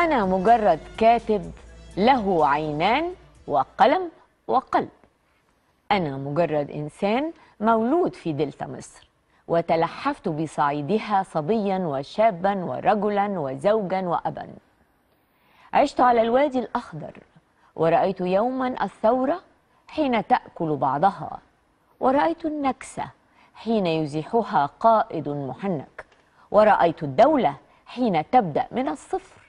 أنا مجرد كاتب له عينان وقلم وقلب أنا مجرد إنسان مولود في دلتا مصر وتلحفت بصعيدها صبيا وشابا ورجلا وزوجا وأبا عشت على الوادي الأخضر ورأيت يوما الثورة حين تأكل بعضها ورأيت النكسة حين يزيحها قائد محنك ورأيت الدولة حين تبدأ من الصفر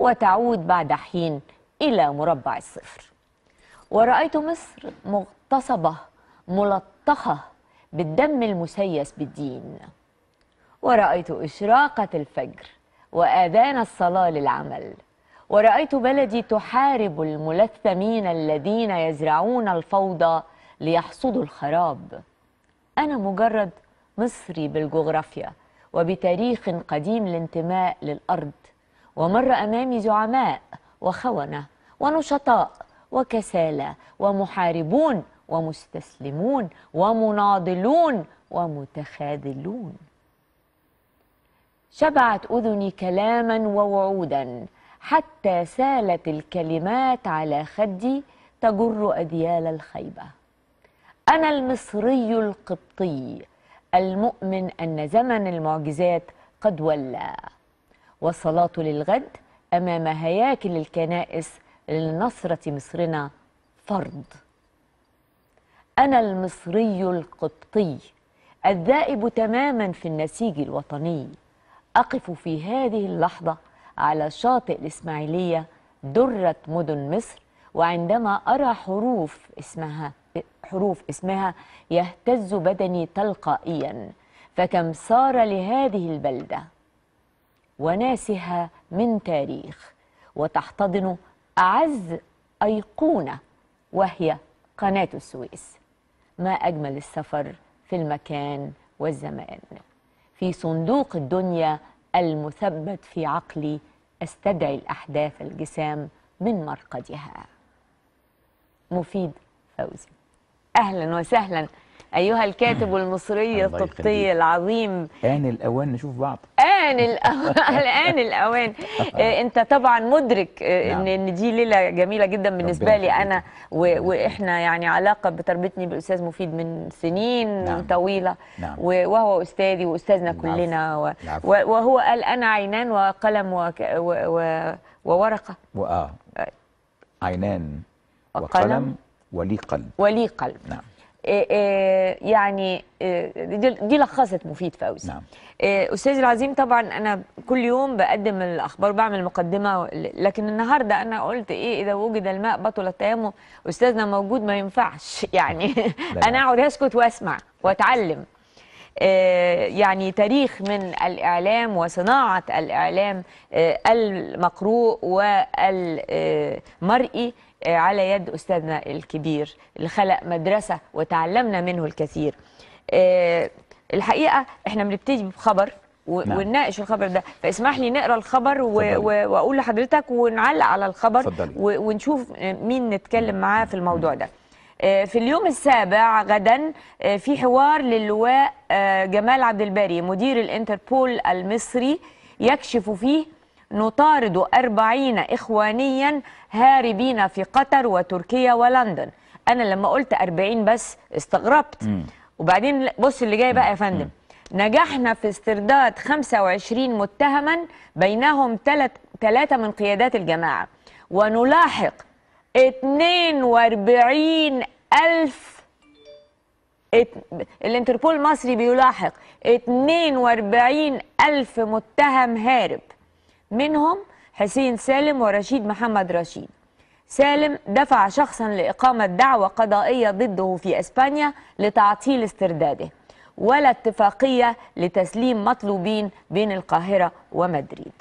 وتعود بعد حين إلى مربع الصفر ورأيت مصر مغتصبة ملطخة بالدم المسيس بالدين ورأيت إشراقة الفجر وآذان الصلاة للعمل ورأيت بلدي تحارب الملثمين الذين يزرعون الفوضى ليحصدوا الخراب أنا مجرد مصري بالجغرافيا وبتاريخ قديم الانتماء للأرض ومر أمامي زعماء وخونة ونشطاء وكسالى ومحاربون ومستسلمون ومناضلون ومتخاذلون شبعت أذني كلاما ووعودا حتى سالت الكلمات على خدي تجر أديال الخيبة أنا المصري القبطي المؤمن أن زمن المعجزات قد ولى والصلاة للغد أمام هياكل الكنائس لنصرة مصرنا فرض أنا المصري القبطي الذائب تماما في النسيج الوطني أقف في هذه اللحظة على شاطئ الإسماعيلية درة مدن مصر وعندما أرى حروف اسمها حروف اسمها يهتز بدني تلقائيا فكم صار لهذه البلدة وناسها من تاريخ وتحتضن أعز أيقونة وهي قناة السويس ما أجمل السفر في المكان والزمان في صندوق الدنيا المثبت في عقلي أستدعي الأحداث الجسام من مرقدها مفيد فوزي أهلا وسهلا أيها الكاتب المصري القبطي العظيم آن الأوان نشوف بعض آن الأوان آن الأوان آه، أنت طبعا مدرك آه، نعم. إن دي ليلة جميلة جدا بالنسبة لي أنا و... وإحنا يعني علاقة بتربطني بالأستاذ مفيد من سنين نعم. طويلة نعم. وهو أستاذي وأستاذنا كلنا و... وهو قال أنا عينان وقلم وك... و... و... وورقة وآه عينان وقلم, وقلم ولي قلب ولي قلب نعم إيه، إيه، يعني إيه، دي لخصت مفيد فوزي نعم استاذي العظيم طبعا انا كل يوم بقدم الاخبار بعمل مقدمه لكن النهارده انا قلت ايه اذا وجد الماء بطل التيمم استاذنا موجود ما ينفعش يعني انا اقعد اسكت واسمع واتعلم آه، يعني تاريخ من الإعلام وصناعة الإعلام آه، المقروء والمرئي آه، على يد أستاذنا الكبير اللي خلق مدرسة وتعلمنا منه الكثير الحقيقة احنا بنبتدي بخبر نعم. ونناقش الخبر ده فاسمح لي نقرا الخبر و... و... واقول لحضرتك ونعلق على الخبر و... ونشوف مين نتكلم معاه في الموضوع ده آه، في اليوم السابع غدا آه، في حوار للواء آه، جمال عبد الباري مدير الانتربول المصري يكشف فيه نطارد 40 إخوانيا هاربين في قطر وتركيا ولندن أنا لما قلت 40 بس استغربت م. وبعدين بص اللي جاي بقى يا فندم نجحنا في استرداد 25 متهما بينهم ثلاثة من قيادات الجماعة ونلاحق 42 ألف الانتربول المصري بيلاحق 42 ألف متهم هارب منهم حسين سالم ورشيد محمد رشيد سالم دفع شخصا لإقامة دعوة قضائية ضده في إسبانيا لتعطيل استرداده ولا اتفاقية لتسليم مطلوبين بين القاهرة ومدريد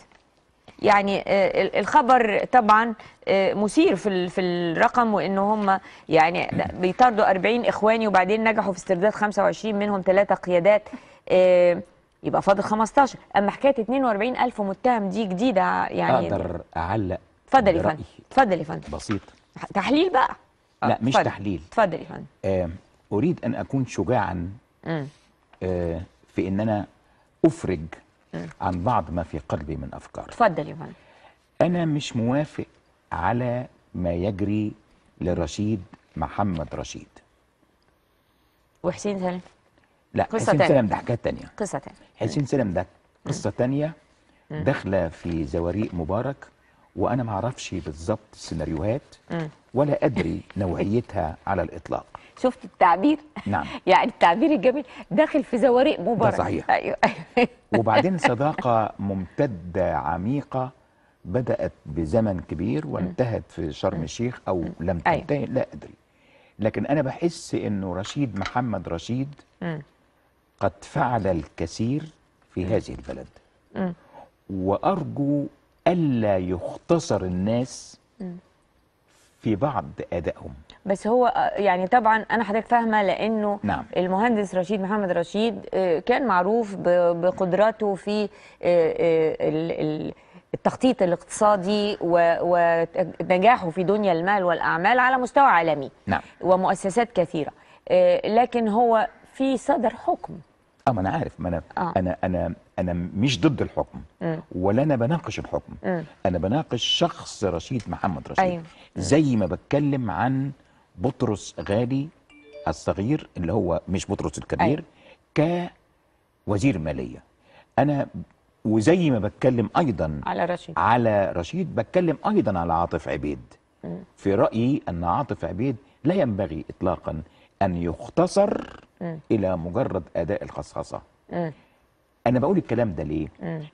يعني آه، الخبر طبعا آه، مثير في في الرقم وان هم يعني بيطاردوا 40 اخواني وبعدين نجحوا في استرداد 25 منهم ثلاثه قيادات آه، يبقى فاضل 15 اما حكايه 42000 متهم دي جديده يعني اقدر اعلق اتفضل يا فندم اتفضل يا فندم بسيط تحليل بقى لا مش فضل. تحليل اتفضل يا فندم اريد ان اكون شجاعا في ان انا افرج إيه. عن بعض ما في قلبي من أفكار تفضل يا فندم أنا مش موافق على ما يجري لرشيد محمد رشيد وحسين سلم لا قصة حسين تانية. سلم ده حكاية تانية قصة تانية حسين سلم ده قصة تانية داخلة في زواريق مبارك وأنا ما اعرفش بالظبط السيناريوهات ولا أدري نوعيتها على الإطلاق شفت التعبير نعم يعني التعبير الجميل داخل في زوارق مبارك ده صحيح أيوة. وبعدين صداقه ممتده عميقه بدات بزمن كبير وانتهت في شرم الشيخ او لم أيوة. تنتهي أيوة. لا ادري لكن انا بحس انه رشيد محمد رشيد قد فعل الكثير في هذه البلد وارجو الا يختصر الناس في بعض ادائهم بس هو آه، يعني طبعا انا حضرتك فاهمه لانه نعم. المهندس رشيد محمد رشيد آه، كان معروف بقدراته في آه، التخطيط الاقتصادي ونجاحه في دنيا المال والاعمال على مستوى عالمي نعم. ومؤسسات كثيره لكن هو في صدر حكم اه ما انا عارف ما انا آه. انا انا انا مش ضد الحكم ولا انا بناقش الحكم م. انا بناقش شخص رشيد محمد رشيد أيوه. زي ما بتكلم عن بطرس غالي الصغير اللي هو مش بطرس الكبير أي. أيوة. كوزير ماليه انا وزي ما بتكلم ايضا على رشيد على رشيد بتكلم ايضا على عاطف عبيد م. في رايي ان عاطف عبيد لا ينبغي اطلاقا ان يختصر م. الى مجرد اداء الخصخصه م. انا بقول الكلام ده ليه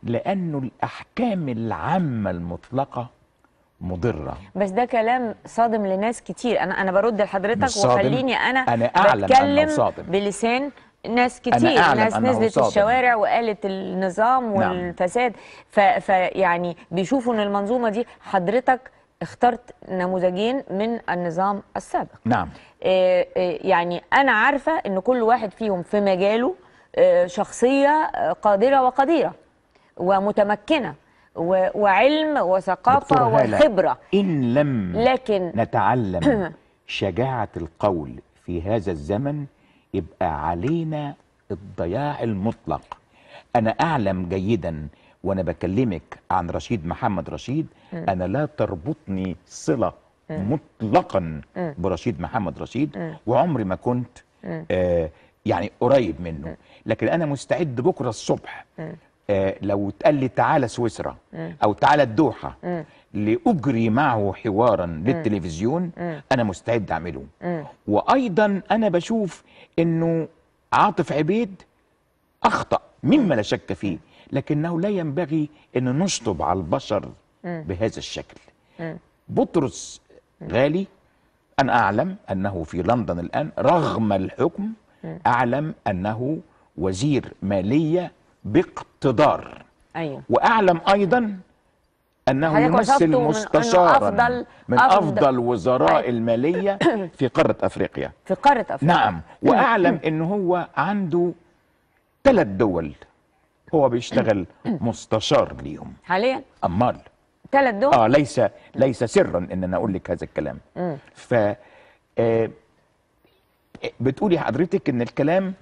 لانه الاحكام العامه المطلقه مضره بس ده كلام صادم لناس كتير انا انا برد لحضرتك وخليني انا, أنا أعلم بتكلم صادم. بلسان ناس كتير ناس نزلت الشوارع وقالت النظام نعم. والفساد فيعني بيشوفوا ان المنظومه دي حضرتك اخترت نموذجين من النظام السابق نعم إيه يعني انا عارفه ان كل واحد فيهم في مجاله آه، شخصيه آه، قادره وقديره ومتمكنه وعلم وثقافة وخبرة إن لم لكن نتعلم شجاعة القول في هذا الزمن يبقى علينا الضياع المطلق أنا أعلم جيدا وأنا بكلمك عن رشيد محمد رشيد أنا لا تربطني صلة مطلقا برشيد محمد رشيد وعمري ما كنت آه يعني قريب منه لكن أنا مستعد بكرة الصبح آه، لو اتقال لي تعالى سويسرا او تعالى الدوحه لاجري معه حوارا للتلفزيون انا مستعد اعمله وايضا انا بشوف انه عاطف عبيد اخطا مما لا شك فيه لكنه لا ينبغي ان نشطب على البشر بهذا الشكل بطرس غالي انا اعلم انه في لندن الان رغم الحكم اعلم انه وزير ماليه باقتدار أيوة. واعلم ايضا انه يمثل مستشارا من افضل, من أفضل, أفضل وزراء أيوة. الماليه في قاره افريقيا في قاره افريقيا نعم واعلم ان هو عنده ثلاث دول هو بيشتغل مستشار ليهم حاليا امال ثلاث دول اه ليس ليس سرا ان انا اقول لك هذا الكلام ف آه، بتقولي حضرتك ان الكلام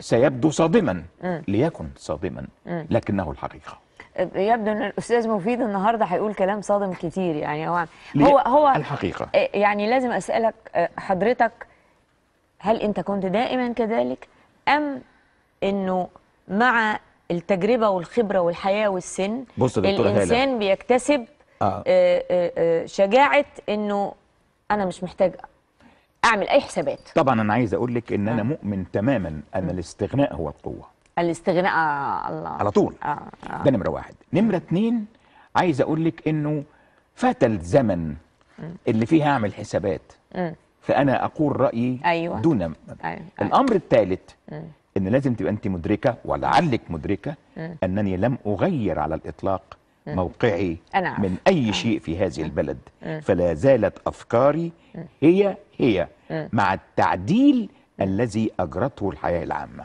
سيبدو صادما ليكن صادما لكنه الحقيقه يبدو ان الاستاذ مفيد النهارده هيقول كلام صادم كتير يعني هو هو هو الحقيقه آه، يعني لازم اسالك آه، حضرتك هل انت كنت دائما كذلك ام انه مع التجربه والخبره والحياه والسن بص الانسان هالة. بيكتسب آه. آه. شجاعه انه انا مش محتاج اعمل اي حسابات طبعا انا عايز اقول لك ان انا آه. مؤمن تماما ان الاستغناء هو القوه الاستغناء آه، الله على طول آه آه. ده نمره واحد نمره اتنين عايز اقول لك انه فات الزمن اللي فيه اعمل حسابات فانا اقول رايي أيوة. دون أيوة. أيوة. الامر الثالث ان لازم تبقى انت مدركه ولعلك مدركه انني لم اغير على الاطلاق موقعي من أي شيء في هذه البلد فلا زالت أفكاري هي هي مع التعديل الذي أجرته الحياة العامة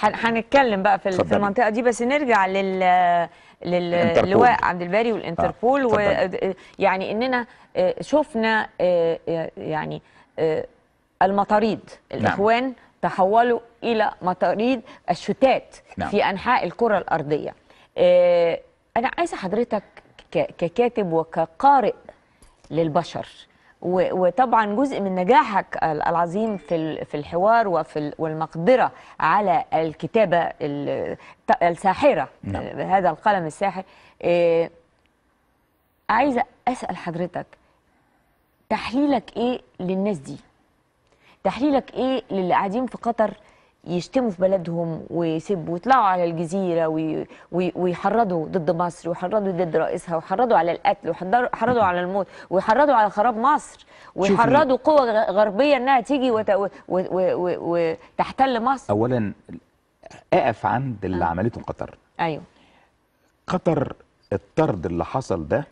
هنتكلم بقى في, في المنطقة دي بس نرجع لل للواء عبد الباري والانتربول آه. ويعني اننا آه، شفنا آه، آه، يعني المطاريد نعم. الاخوان نعم. تحولوا الى مطاريد الشتات نعم. في انحاء الكره الارضيه انا عايزه حضرتك ككاتب وكقارئ للبشر وطبعا جزء من نجاحك العظيم في في الحوار وفي والمقدره على الكتابه الساحره نعم. هذا القلم الساحر إيه، عايزه اسال حضرتك تحليلك ايه للناس دي تحليلك ايه للي قاعدين في قطر يشتموا في بلدهم ويسبوا ويطلعوا على الجزيره وي وي ويحرضوا ضد مصر ويحرضوا ضد رئيسها ويحرضوا على القتل ويحرضوا على الموت ويحرضوا على خراب مصر ويحرضوا قوى غربيه انها تيجي وتحتل مصر اولا اقف عند اللي آه. عملته قطر ايوه قطر الطرد اللي حصل ده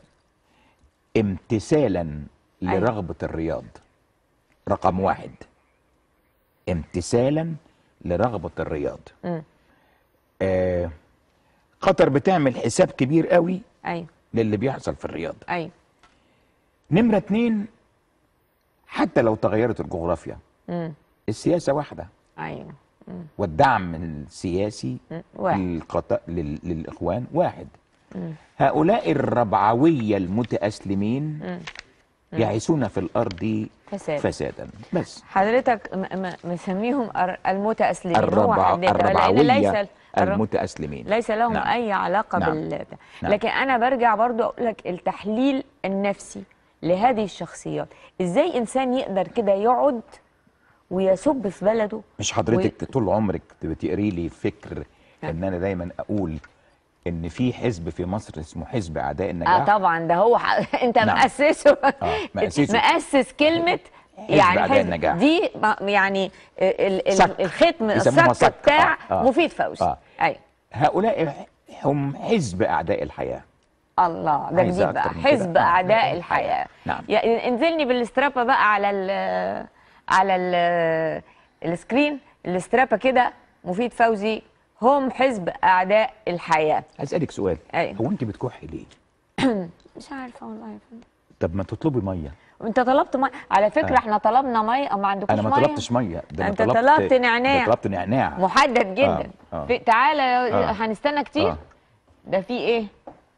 امتثالا أيوه. لرغبه الرياض رقم واحد امتثالا لرغبه الرياض آه قطر بتعمل حساب كبير قوي أي. للي بيحصل في الرياض أي. نمره اتنين حتى لو تغيرت الجغرافيا م. السياسه واحده ايوه والدعم السياسي للقط... لل... للاخوان واحد م. هؤلاء الربعويه المتاسلمين م. يعيشون في الارض فساد. فسادا بس حضرتك مسميهم المتأسلمين الربع الربعوية ليس المتأسلمين ليس لهم نعم. أي علاقة نعم. بال نعم. لكن أنا برجع برضو أقول لك التحليل النفسي لهذه الشخصيات إزاي إنسان يقدر كده يقعد ويسب في بلده مش حضرتك و... طول عمرك بتقري لي فكر نعم. ان انا دايما اقول ان في حزب في مصر اسمه حزب اعداء آه، النجاح اه طبعا ده هو ح... انت نعم. مأسسه آه مأسسه مأسس كلمه حزب يعني أعداء حزب النجاح. دي يعني آه، ال... ال... الختم الصك آه، بتاع آه. مفيد فوزي آه. ايوه هؤلاء هم حزب اعداء الحياه الله ده جديد بقى حزب اعداء الحياه نعم يعني انزلني بالاسترابه بقى على ال على ال السكرين الاسترابه كده مفيد فوزي هم حزب اعداء الحياه هسالك سؤال أيوة. هو انت بتكحي ليه مش عارفه والله يا فندم طب ما تطلبي ميه انت طلبت ميه على فكره آه. احنا طلبنا ميه ما عندكوش ميه انا ما طلبتش ميه ده انت طلبت, طلبت نعناع طلبت نعناع محدد آه. جدا آه. آه. تعالى آه. هنستنى كتير آه. ده في ايه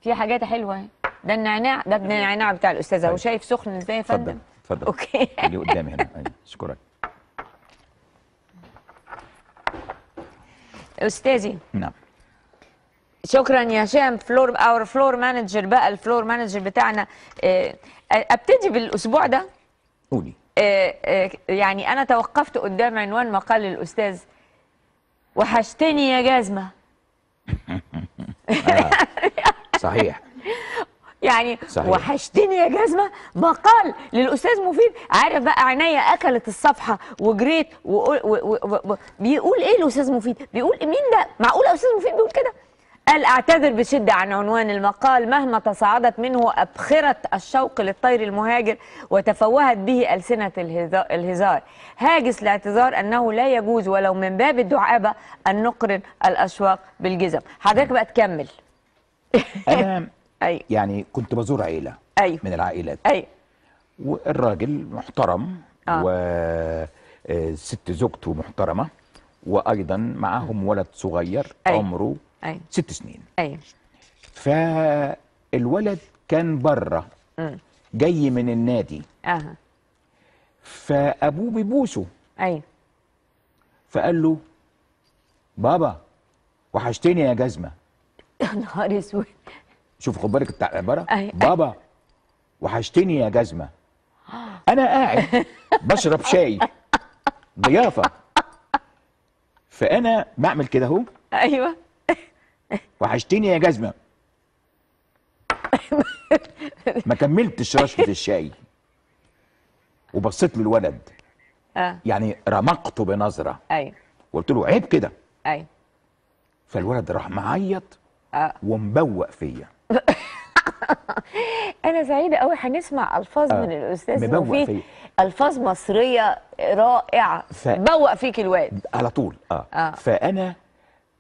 في حاجات حلوه ده النعناع ده ابن النعناع بتاع الاستاذه هو أيوه. شايف سخن ازاي يا فندم اتفضل اتفضل اوكي اللي قدامي هنا أيوه. اشكرك استاذي نعم شكرا يا هشام فلور اور فلور مانجر بقى الفلور مانجر بتاعنا آه، ابتدي بالاسبوع ده قولي آه، آه، يعني انا توقفت قدام عنوان مقال الاستاذ وحشتني يا جزمه صحيح يعني صحيح. وحشتني يا جزمه مقال للاستاذ مفيد عارف بقى عينيا اكلت الصفحه وجريت و... و... و... بيقول ايه الاستاذ مفيد بيقول مين ده معقول استاذ مفيد بيقول كده قال اعتذر بشدة عن عنوان المقال مهما تصاعدت منه أبخرة الشوق للطير المهاجر وتفوهت به ألسنة الهزار هاجس الاعتذار أنه لا يجوز ولو من باب الدعابة أن نقرن الأشواق بالجزم حضرتك بقى تكمل أنا أي. يعني كنت بزور عيله أي. من العائلات أي. والراجل محترم آه. وست آه، زوجته محترمه وايضا معاهم ولد صغير أي. عمره أي. ست سنين أي. فالولد كان بره جاي من النادي أه. فابوه بيبوسه ايوه فقال له بابا وحشتني يا جزمه يا نهار اسود شوف خد بالك العباره بابا وحشتني يا جزمه انا قاعد بشرب شاي ضيافه فانا بعمل كده اهو ايوه وحشتني يا جزمه ما كملتش رشفه الشاي وبصيت للولد آه. يعني رمقته بنظره ايوه وقلت له عيب كده ايوه فالولد راح معيط آه. ومبوق فيا انا سعيده قوي هنسمع الفاظ آه. من الاستاذ مبوق الفاظ مصريه رائعه ف... بوق فيك الواد على طول آه. اه فانا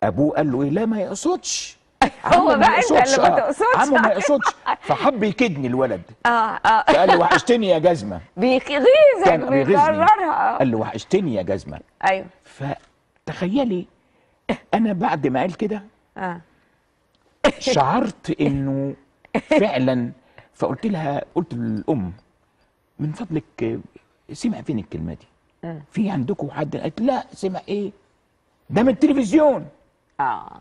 ابوه قال له ايه لا ما يقصدش هو بقى انت اللي ما آه. تقصدش عمو ما يقصدش فحب يكدني الولد اه اه فقال له وحشتني يا جزمه بيغيظك بيكررها قال له وحشتني يا جزمه ايوه فتخيلي انا بعد ما قال كده اه شعرت انه فعلا فقلت لها قلت للام من فضلك سمع فين الكلمه دي؟ في عندكم حد قالت لا سمع ايه؟ ده من التلفزيون اه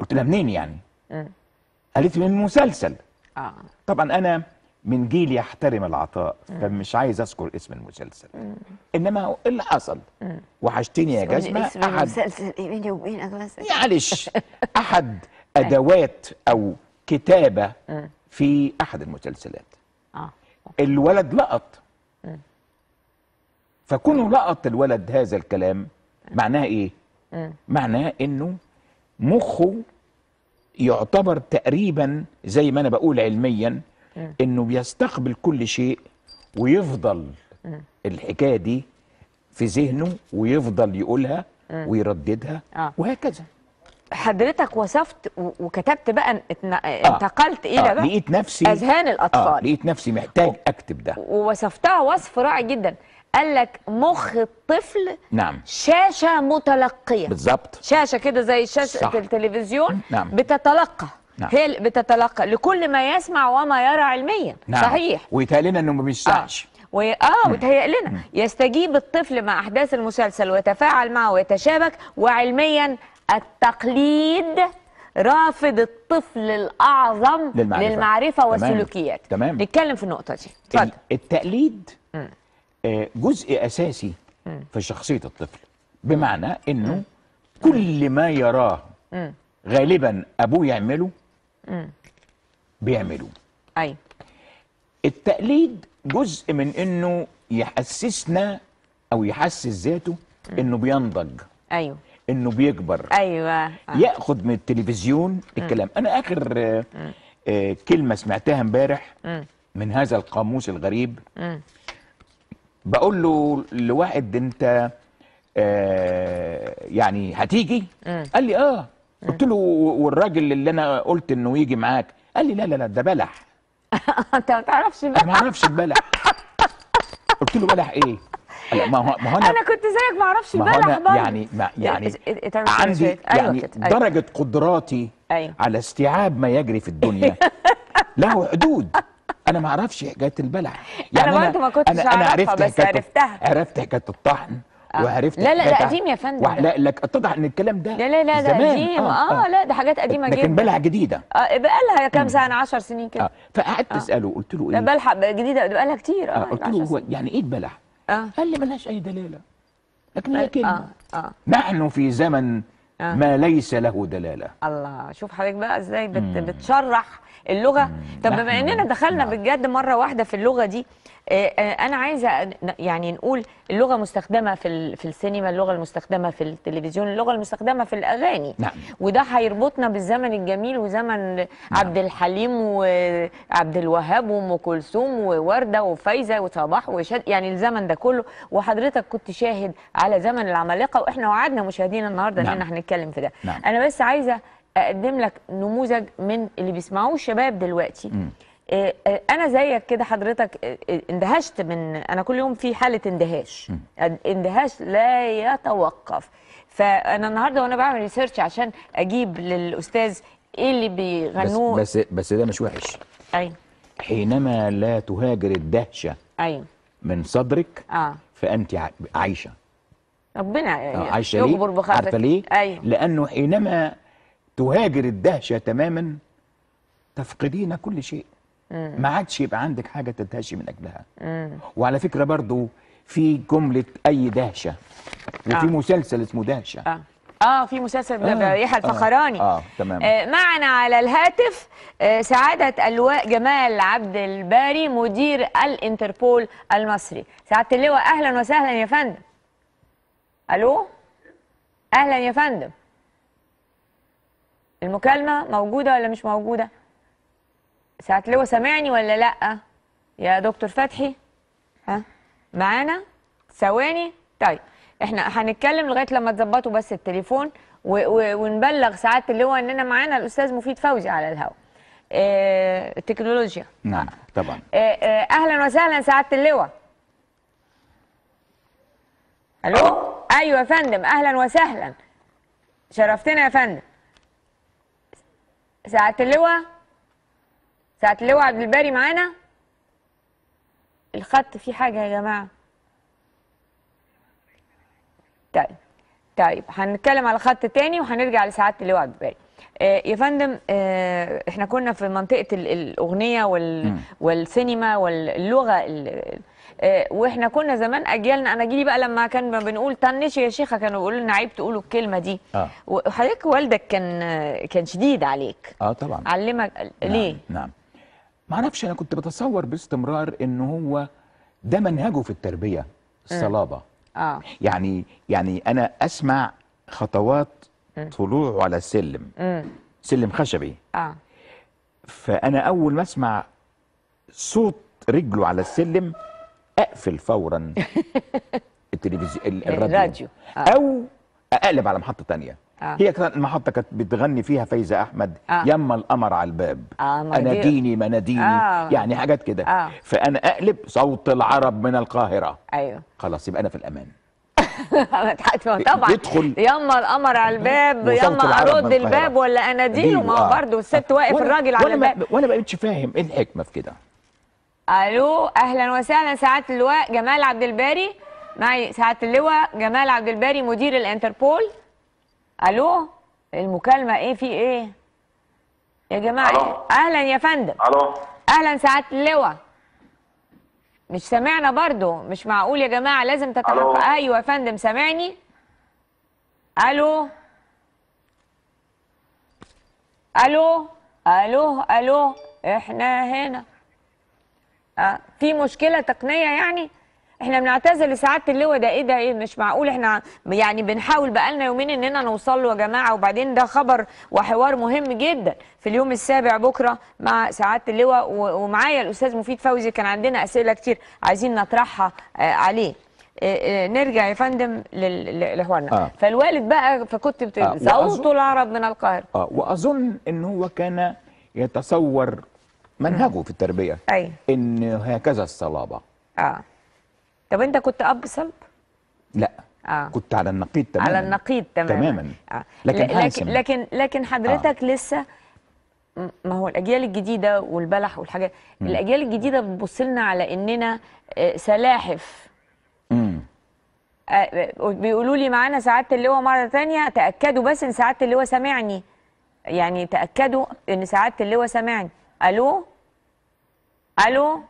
قلت لها منين يعني؟ قالت من مسلسل اه طبعا انا من جيل يحترم العطاء فمش عايز اذكر اسم المسلسل انما إيه اللي حصل وحشتني يا جزمه احد المسلسل إيه، بيني وبينك معلش احد طيب. ادوات او كتابه في احد المسلسلات آه. الولد لقط فكونه لقط الولد هذا الكلام معناه ايه معناه انه مخه يعتبر تقريبا زي ما انا بقول علميا م. انه بيستقبل كل شيء ويفضل م. الحكايه دي في ذهنه ويفضل يقولها م. ويرددها آه. وهكذا حضرتك وصفت وكتبت بقى آه. انتقلت آه. الى آه. بقى لقيت نفسي اذهان آه. الاطفال آه. لقيت نفسي محتاج اكتب ده ووصفتها وصف رائع جدا قال لك مخ الطفل نعم شاشه متلقيه بالظبط شاشه كده زي شاشه التلفزيون نعم. بتتلقى نعم. هي بتتلقى لكل ما يسمع وما يرى علميا نعم. صحيح ويتهيأ لنا انه ما بيشتغلش آه. و... اه وتهيأ لنا يستجيب الطفل مع احداث المسلسل ويتفاعل معه ويتشابك وعلميا التقليد رافض الطفل الاعظم للمعرفه, للمعرفة والسلوكيات تمام نتكلم في النقطه دي اتفضل التقليد مم. آه، جزء اساسي مم. في شخصيه الطفل بمعنى انه مم. كل ما يراه غالبا ابوه يعمله بيعملوا ايوه التقليد جزء من انه يحسسنا او يحسس ذاته انه بينضج ايوه انه بيكبر ايوه آه. من التلفزيون الكلام انا اخر آه كلمه سمعتها امبارح من هذا القاموس الغريب بقول له لواحد انت آه يعني هتيجي قال لي اه قلت له والراجل اللي انا قلت انه يجي معاك قال لي لا لا لا ده بلح انت ما تعرفش بلح ما اعرفش بلح قلت له بلح ايه ما هو ما هو انا, أنا كنت زيك ما اعرفش بلح برضه يعني ما إيه، يعني إيه، إيه، عندي أيوة، يعني أيوة. درجه قدراتي أيوة. على استيعاب ما يجري في الدنيا له حدود انا ما اعرفش حكايه البلح يعني انا برضه ما كنتش انا, عرفت بس عرفتها عرفت حكايه الطحن آه، وعرفت لا لا ده قديم يا فندم لا لك اتضح ان الكلام ده لا لا لا ده قديم آه،, آه, آه, لا ده حاجات قديمه جدا لكن بلع جديده اه بقى لها كام سنه 10 سنين كده آه فقعدت آه. اساله قلت له ايه بلح جديده بقى لها كتير اه يعني قلت له هو يعني ايه البلح؟ آه. قال لي ملهاش اي دلاله لكن هي كلمه آه. آه. نحن في زمن آه. ما ليس له دلاله الله شوف حضرتك بقى ازاي بت... بتشرح اللغه طب بما اننا دخلنا نعم. بجد مره واحده في اللغه دي آه، آه، انا عايزه يعني نقول اللغه المستخدمه في في السينما اللغه المستخدمه في التلفزيون اللغه المستخدمه في الاغاني نعم. وده هيربطنا بالزمن الجميل وزمن نعم. عبد الحليم وعبد الوهاب وام كلثوم وورده وفايزه وصباح وشد يعني الزمن ده كله وحضرتك كنت شاهد على زمن العمالقه واحنا وعدنا مشاهدينا النهارده نعم. ان احنا هنتكلم في ده نعم. انا بس عايزه اقدم لك نموذج من اللي بيسمعوه الشباب دلوقتي م. آه، آه، انا زيك كده حضرتك آه، اندهشت من انا كل يوم في حاله اندهاش اندهاش لا يتوقف فانا النهارده وانا بعمل ريسيرش عشان اجيب للاستاذ ايه اللي بيغنوه بس بس, بس ده مش وحش ايوه حينما لا تهاجر الدهشه ايوه من صدرك اه فانت عايشه ربنا يعني عايشه يجبر بخاطرك عارفه ليه؟ أيوه. لانه حينما تهاجر الدهشه تماما تفقدين كل شيء ما عادش يبقى عندك حاجه تدهشي من اجلها وعلى فكره برضو في جمله اي دهشه وفي آه. مسلسل اسمه دهشه آه. اه في مسلسل آه يحيى الفخراني آه, آه تمام آه معنا على الهاتف آه سعاده اللواء جمال عبد الباري مدير الانتربول المصري سعاده اللواء اهلا وسهلا يا فندم الو اهلا يا فندم المكالمه موجوده ولا مش موجوده ساعة لو سامعني ولا لأ؟ يا دكتور فتحي ها معانا ثواني طيب احنا هنتكلم لغايه لما تظبطوا بس التليفون و... و... ونبلغ سعاده اللواء اننا معانا الاستاذ مفيد فوزي على الهواء اه... التكنولوجيا نعم طبعا اه... آه، اهلا وسهلا سعاده اللواء الو ايوه يا فندم اهلا وسهلا شرفتنا يا فندم سعاده اللواء ساعة اللواء عبد الباري معانا الخط فيه حاجة يا جماعة طيب طيب هنتكلم على خط تاني وهنرجع لسعادة اللواء عبد الباري آه، يا فندم آه، احنا كنا في منطقة الأغنية وال والسينما واللغة آه، واحنا كنا زمان اجيالنا انا جيلي بقى لما كان ما بنقول طنش يا شيخه كانوا بيقولوا لنا عيب تقولوا الكلمه دي آه. وحضرتك والدك كان كان شديد عليك اه طبعا علمك نعم ليه نعم ما اعرفش انا كنت بتصور باستمرار ان هو ده منهجه في التربيه آه. الصلابه اه يعني يعني انا اسمع خطوات طلوعه على سلم سلم خشبي اه فانا اول ما اسمع صوت رجله على السلم اقفل فورا التلفزيون الراديو, الراديو. آه. او اقلب على محطه ثانيه آه. هي كانت المحطه كانت بتغني فيها فايزه احمد آه. يما القمر على الباب آه اناديني ناديني آه. يعني حاجات كده آه. فانا اقلب صوت العرب من القاهره ايوه خلاص يبقى انا في الامان طبعا يدخل يما القمر على الباب يما ارد الباب ولا اناديله أيوة. ما هو برضه الست واقف الراجل على الباب وانا ما بقتش فاهم ايه الحكمه في كده الو اهلا وسهلا سعاده اللواء جمال عبد الباري معي سعاده اللواء جمال عبد الباري مدير الانتربول الو المكالمه ايه في ايه يا جماعه ألو. اهلا يا فندم الو اهلا سعاده اللواء مش سامعنا برضو مش معقول يا جماعه لازم تتحقق ايوه يا فندم سامعني الو الو الو الو احنا هنا أه. في مشكله تقنيه يعني احنا بنعتذر لسعاده اللواء ده ايه ده ايه مش معقول احنا يعني بنحاول بقالنا يومين اننا نوصل له يا جماعه وبعدين ده خبر وحوار مهم جدا في اليوم السابع بكره مع سعاده اللواء ومعايا الاستاذ مفيد فوزي كان عندنا اسئله كتير عايزين نطرحها آه، عليه آه، آه، نرجع يا فندم لحوارنا آه. فالوالد بقى فكنت بتزوط آه. العرب من القاهره اه واظن ان هو كان يتصور منهجه في التربيه أي. ان هكذا الصلابه اه طب انت كنت اب صلب لا آه. كنت على النقيض تماما على النقيض تماما تماما آه. لكن لكن, لكن لكن حضرتك آه. لسه ما هو الاجيال الجديده والبلح والحاجات الاجيال الجديده بتبص لنا على اننا آه، سلاحف امم بيقولوا لي معانا سعاده اللواء مره ثانيه تاكدوا بس ان سعاده اللواء سامعني يعني تاكدوا ان سعاده اللواء سامعني الو الو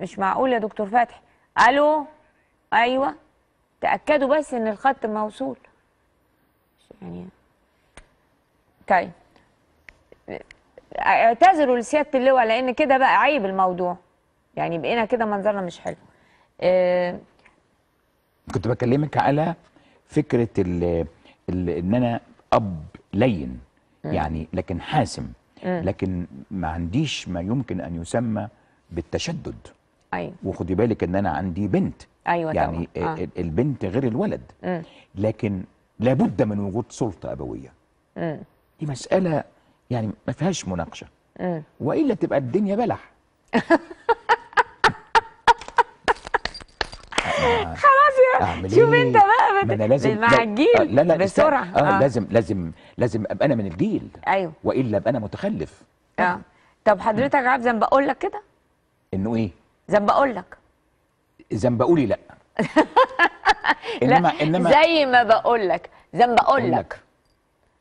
مش معقول يا دكتور فتحي الو ايوه تاكدوا بس ان الخط موصول يعني طيب اعتذروا لسياده اللواء لان كده بقى عيب الموضوع يعني بقينا كده منظرنا مش حلو آه كنت بكلمك على فكره الـ ان انا اب لين يعني لكن حاسم لكن ما عنديش ما يمكن ان يسمى بالتشدد ايوه وخدي بالك ان انا عندي بنت أيوة يعني طبعا. آه. البنت غير الولد م. لكن لابد من وجود سلطة أبوية م. دي مسألة يعني ما فيهاش مناقشة م. وإلا تبقى الدنيا بلح خلاص يا شوف إيه؟ انت بقى ما انا لازم مع الجيل آه، لا لا بسرعه آه, آه. لازم لازم لازم ابقى انا من الجيل ايوه والا ابقى انا متخلف اه طب حضرتك عارف زي ما بقول لك كده انه ايه زي ما بقول لك قولي لا انما لا انما زي ما بقول لك اقول لك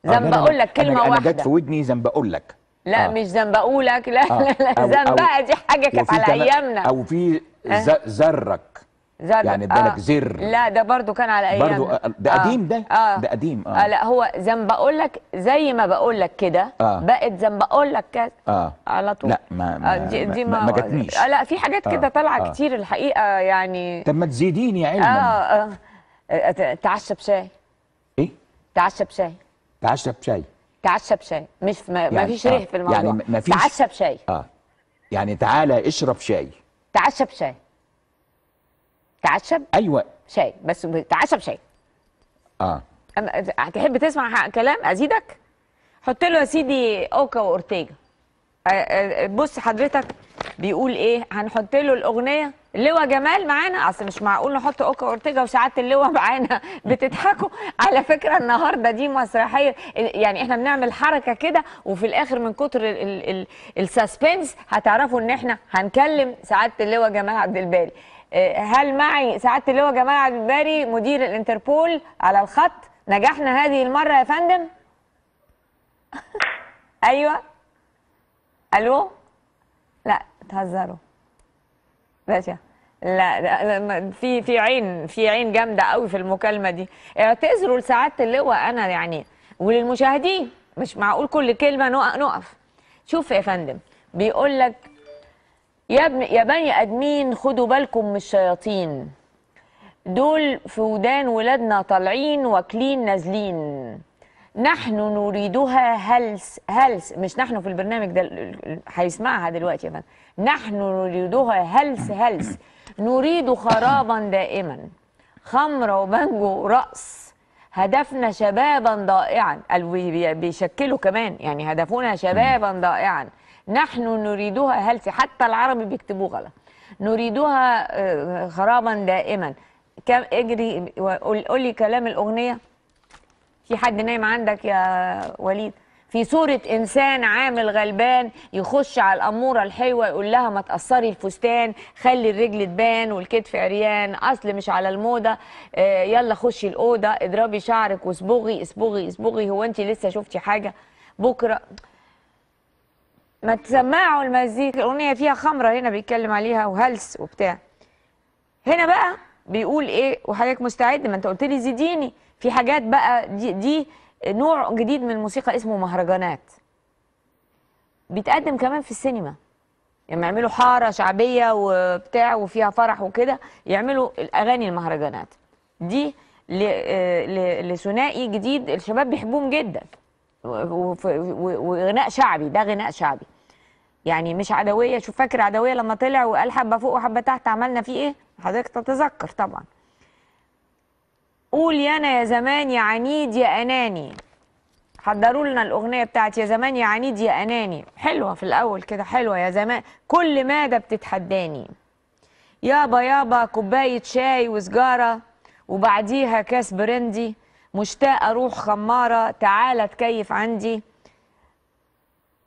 اقول لك كلمه أنا واحده انا جت في ودني اقول لك لا آه. مش لك لا آه. لا لا زنبقه دي حاجه كانت على ايامنا او في أه؟ زرك يعني ادالك آه. زر لا ده برضو كان على ايام برضو آه، ده آه. قديم ده آه. ده قديم آه. آه لا هو زي ما بقول لك زي ما بقول لك كده آه. بقت زي ما بقول لك كذا آه. على طول لا ما آه، ما آه دي, دي ما, ما جاتنيش آه لا في حاجات كده آه. طالعه آه. كتير الحقيقه يعني طب ما تزيديني يا علم آه. آه. آه، تعشى بشاي ايه تعشى بشاي تعشى بشاي تعشى بشاي مش ما, يعني ما فيش ريح آه. في الموضوع يعني ما فيش تعشى بشاي اه يعني تعالى اشرب شاي تعشى بشاي تعشب ايوه شاي بس تعشب شاي اه هتحب تسمع كلام ازيدك حط له يا سيدي اوكا واورتيجا بص حضرتك بيقول ايه هنحط له الاغنيه لواء جمال معانا اصل مش معقول نحط اوكا اورتيجا وساعات اللواء معانا بتضحكوا على فكره النهارده دي مسرحيه يعني احنا بنعمل حركه كده وفي الاخر من كتر السسبنس هتعرفوا ان احنا هنكلم سعاده اللواء جمال عبد الباري هل معي سعاده اللواء جمال عبد الباري مدير الانتربول على الخط نجحنا هذه المره يا فندم ايوه الو لا تهزروا باشا لا في في عين في عين جامده قوي في المكالمه دي اعتذروا لسعاده اللواء انا يعني وللمشاهدين مش معقول كل كلمه نقف نقف شوف يا فندم بيقول لك يا, ابن يا بني ادمين خدوا بالكم من الشياطين دول في ودان ولادنا طالعين واكلين نازلين نحن نريدها هلس هلس مش نحن في البرنامج ده هيسمعها دلوقتي يا فندم نحن نريدها هلس هلس نريد خرابا دائما خمره وبنجو رأس هدفنا شبابا ضائعا بيشكلوا كمان يعني هدفنا شبابا ضائعا نحن نريدها هلسي حتى العربي بيكتبوه غلط نريدها خرابا آه، دائما كم اجري قول لي كلام الاغنيه في حد نايم عندك يا وليد في صورة إنسان عامل غلبان يخش على الأمورة الحلوة يقول لها ما تقصري الفستان خلي الرجل تبان والكتف عريان أصل مش على الموضة آه، يلا خشي الأوضة اضربي شعرك واصبغي اصبغي اصبغي هو أنت لسه شفتي حاجة بكرة ما تسمعوا المزيكا الاغنيه فيها خمره هنا بيتكلم عليها وهلس وبتاع هنا بقى بيقول ايه وحضرتك مستعد ما انت قلت لي زيديني في حاجات بقى دي, دي نوع جديد من الموسيقى اسمه مهرجانات بيتقدم كمان في السينما لما يعني يعملوا حاره شعبيه وبتاع وفيها فرح وكده يعملوا الاغاني المهرجانات دي آه، لثنائي جديد الشباب بيحبوهم جدا وغناء شعبي ده غناء شعبي يعني مش عدويه شوف فاكر عدويه لما طلع وقال حبه فوق وحبه تحت عملنا فيه ايه حضرتك تتذكر طبعا قول يانا يا زمان يا عنيد يا اناني حضروا لنا الاغنيه بتاعت يا زمان يا عنيد يا اناني حلوه في الاول كده حلوه يا زمان كل ماده بتتحداني يابا يابا كوبايه شاي وسجاره وبعديها كاس برندي مشتاقه اروح خماره تعالى تكيف عندي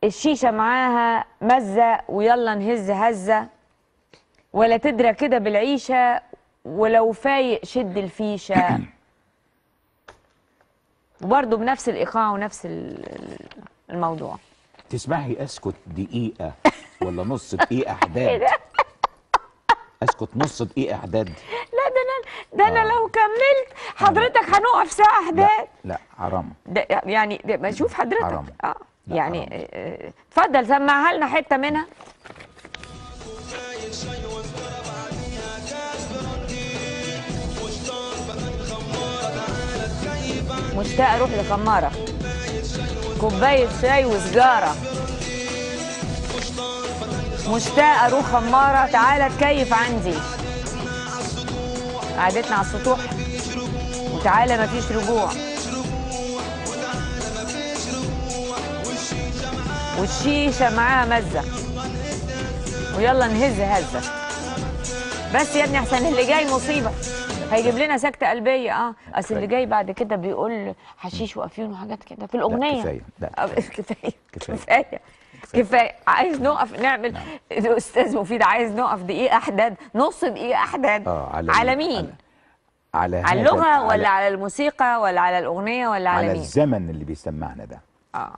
الشيشة معاها مزة ويلا نهز هزة ولا تدرى كده بالعيشة ولو فايق شد الفيشة وبرضه بنفس الإيقاع ونفس الموضوع تسمحي أسكت دقيقة ولا نص دقيقة حداد اسكت نص دقيقه أحداد لا ده انا ده انا آه. لو كملت حضرتك هنقف ساعه أحداد لا, لا حرام يعني ده شوف حضرتك حرام. آه. يعني اتفضل سمعها لنا حته منها مشتاق اروح لخماره كوبايه شاي وسجاره مشتاق اروح خماره تعالى تكيف عندي قعدتنا على السطوح وتعالى مفيش رجوع والشيشة معاها مزة ويلا نهز هزة بس يا ابني احسن اللي جاي مصيبة هيجيب لنا سكتة قلبية اه اصل اللي طيب. جاي بعد كده بيقول حشيش وافيون وحاجات كده في الاغنية آه، كفاية كفاية كفاية كفايه عايز نقف نعمل نعم. استاذ مفيد عايز نقف دقيقه احداد نص دقيقه احداد آه، على, على مين على, على اللغه ولا على, على الموسيقى ولا على الاغنيه ولا على, على مين على الزمن اللي بيسمعنا ده اه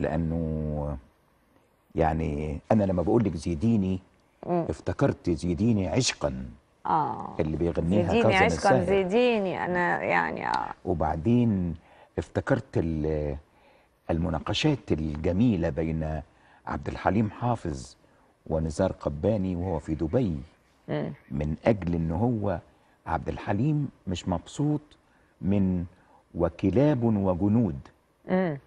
لانه يعني انا لما بقول لك زيديني افتكرت زيديني عشقا اه اللي بيغنيها زيديني عشقا السهر. زيديني انا يعني اه وبعدين افتكرت المناقشات الجميله بين عبد الحليم حافظ ونزار قباني وهو في دبي م. من اجل ان هو عبد الحليم مش مبسوط من وكلاب وجنود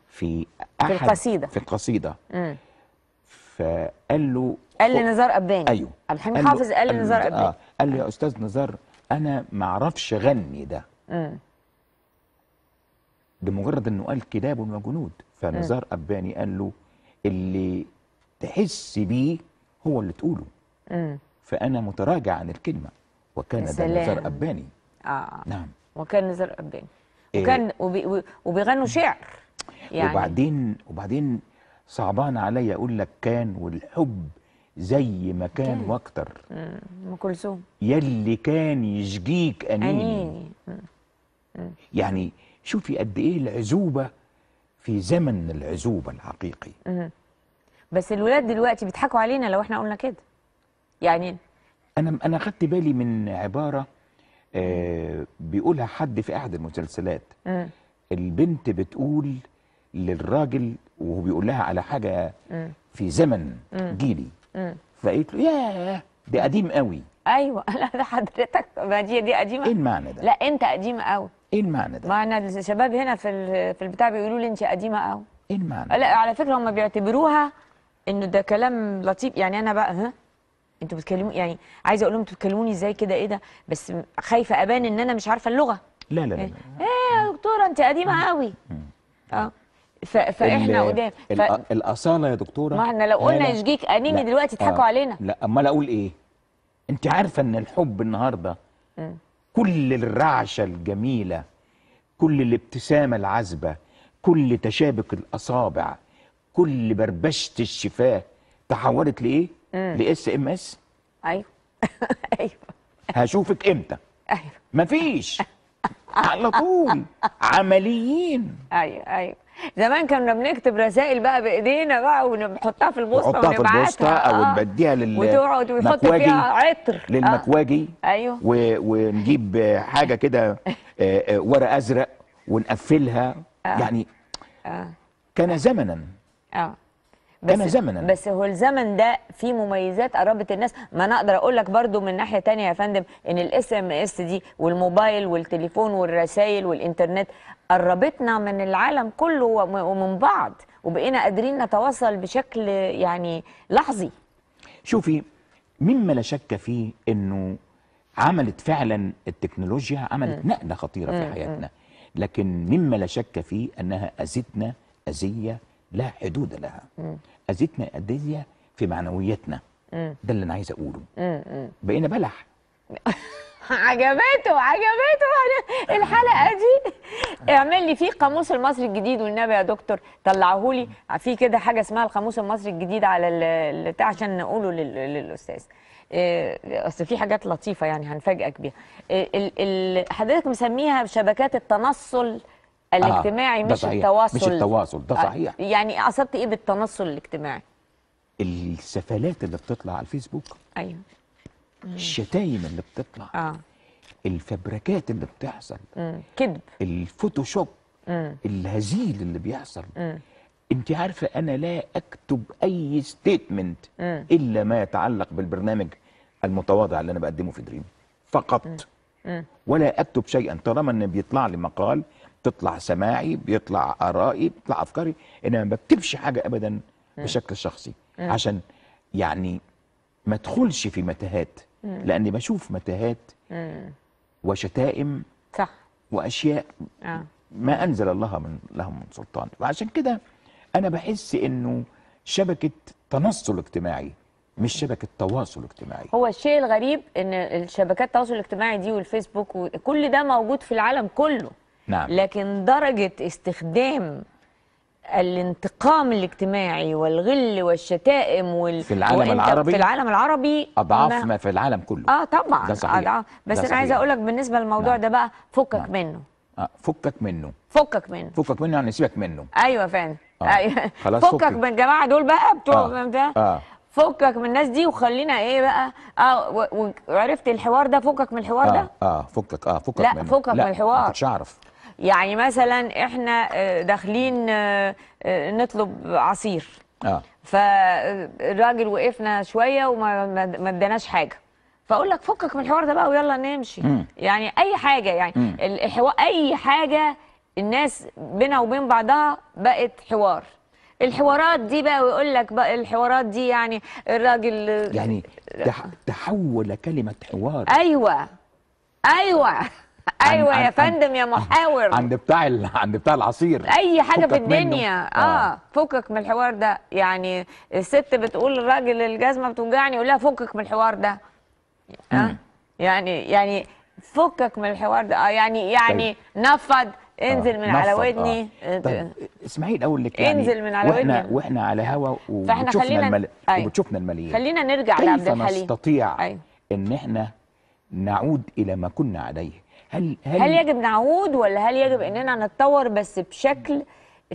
في أحد في القصيدة في القصيدة فقال له قال لنزار أباني أيوه عبد الحميد حافظ قال لنزار أباني آه قال له يا أستاذ نزار أنا ما أعرفش غني ده لمجرد انه قال كلاب وجنود فنزار قباني قال له اللي تحس بيه هو اللي تقوله مم. فانا متراجع عن الكلمه وكان ده نزار قباني اه نعم وكان نزار قباني إيه؟ وكان إيه؟ وبيغنوا شعر يعني وبعدين وبعدين صعبان عليا اقول لك كان والحب زي ما كان واكتر ام كلثوم يلي كان يشجيك انيني, أنيني. يعني شوفي قد ايه العزوبه في زمن العزوبه الحقيقي بس الولاد دلوقتي بيضحكوا علينا لو احنا قلنا كده يعني انا انا خدت بالي من عباره آه بيقولها حد في احد المسلسلات البنت بتقول للراجل وهو بيقول لها على حاجه في زمن جيلي فقالت له ياه دي قديم قوي ايوه لا ده حضرتك ما دي دي قديمه ايه المعنى ده؟ لا انت قديم قوي ايه المعنى ده؟ ما انا الشباب هنا في في البتاع بيقولوا لي انت قديمه قوي ايه المعنى؟ لا على فكره هم بيعتبروها انه ده كلام لطيف يعني انا بقى ها انتوا بتكلموني يعني عايزه اقول لهم انتوا بتكلموني ازاي كده ايه ده بس خايفه ابان ان انا مش عارفه اللغه لا لا لا, لا. ايه, إيه يا دكتوره انت قديمه قوي اه فاحنا قدام ف... الاصاله يا دكتوره ما احنا لو قلنا يشجيك انيمي دلوقتي اضحكوا آه علينا لا امال اقول ايه انت عارفه ان الحب النهارده كل الرعشه الجميله كل الابتسامه العذبه كل تشابك الاصابع كل بربشه الشفاه تحولت لايه لاس ام اس ايوه ايوه هشوفك امتى ايوه مفيش على طول عمليين ايوه ايوه زمان كنا بنكتب رسائل بقى بايدينا بقى ونحطها في البوسطه ونبعتها في البوسطه او آه. لل وتقعد ويحط فيها عطر للمكواجي آه. ايوه و... ونجيب حاجه كده آه، آه، ورق ازرق ونقفلها آه. يعني آه. كان زمنا اه بس كان زمنا بس هو الزمن ده فيه مميزات قربت الناس ما انا اقدر اقول لك برضو من ناحيه ثانيه يا فندم ان الاس ام اس دي والموبايل والتليفون والرسائل والانترنت قربتنا من العالم كله ومن بعض وبقينا قادرين نتواصل بشكل يعني لحظي شوفي مما لا شك فيه انه عملت فعلا التكنولوجيا عملت م. نقله خطيره م. في حياتنا لكن مما لا شك فيه انها اذتنا اذيه لا حدود لها اذتنا اذيه في معنوياتنا ده اللي انا عايز اقوله بقينا بلح عجبته عجبته الحلقه دي اعمل لي فيه قاموس المصري الجديد والنبي يا دكتور طلعه لي في كده حاجه اسمها القاموس المصري الجديد على بتاع عشان نقوله للاستاذ آه، اصل في حاجات لطيفه يعني هنفاجئك بيها آه، حضرتك مسميها شبكات التنصل الاجتماعي آه مش صحيح. التواصل مش التواصل ده آه، صحيح يعني قصدت ايه بالتنصل الاجتماعي السفالات اللي بتطلع على الفيسبوك ايوه الشتايم اللي بتطلع آه. الفبركات اللي بتحصل كذب الفوتوشوب مم. الهزيل اللي بيحصل مم. انت عارفه انا لا اكتب اي ستيتمنت الا ما يتعلق بالبرنامج المتواضع اللي انا بقدمه في دريم فقط مم. ولا اكتب شيئا طالما ان بيطلع لي مقال تطلع سماعي بيطلع ارائي بيطلع افكاري انا ما بكتبش حاجه ابدا بشكل شخصي عشان يعني ما ادخلش في متاهات مم. لاني بشوف متاهات وشتائم صح واشياء آه. ما انزل الله من لهم من سلطان وعشان كده انا بحس انه شبكه تنصل اجتماعي مش شبكه تواصل اجتماعي هو الشيء الغريب ان الشبكات التواصل الاجتماعي دي والفيسبوك وكل ده موجود في العالم كله نعم لكن درجه استخدام الانتقام الاجتماعي والغل والشتائم وال... في العالم العربي في العالم العربي اضعاف ما في العالم كله اه طبعا ده صحيح. أضع... بس ده انا عايز اقول لك بالنسبه للموضوع نعم. ده بقى فكك نعم. منه آه فكك منه فكك منه فكك منه يعني سيبك منه ايوه فعلا آه. أيوة. خلاص فكك, فكك من الجماعه دول بقى بتوع آه. ده آه. فكك من الناس دي وخلينا ايه بقى اه وعرفت الحوار ده فكك من الحوار آه. ده اه فكك اه فكك لا منه. فكك لا. من الحوار ما كنتش اعرف يعني مثلا احنا آه، داخلين آه، آه، نطلب عصير اه فالراجل وقفنا شويه وما اداناش حاجه فاقول لك فكك من الحوار ده بقى ويلا نمشي م. يعني اي حاجه يعني الحوار اي حاجه الناس بينها وبين بعضها بقت حوار الحوارات دي بقى ويقول لك بقى الحوارات دي يعني الراجل يعني تحول كلمه حوار ايوه ايوه ايوه عن يا فندم يا محاور عند بتاع عند بتاع العصير اي حاجه في الدنيا آه. اه فكك من الحوار ده يعني الست بتقول للراجل الجزمه بتوجعني يقول لها فكك من الحوار ده آه. يعني يعني فكك من الحوار ده اه يعني يعني طيب. نفض انزل آه، من على ودني آه. طيب، اسمعي الاول لك يعني انزل من على ودني واحنا واحنا على هوا وشفنا الملي وشفنا الملي وبتشوفنا خلينا نرجع لعبد الحليم كيف نستطيع ان احنا نعود الى ما كنا عليه هل هل, هل يجب نعود ولا هل يجب اننا نتطور بس بشكل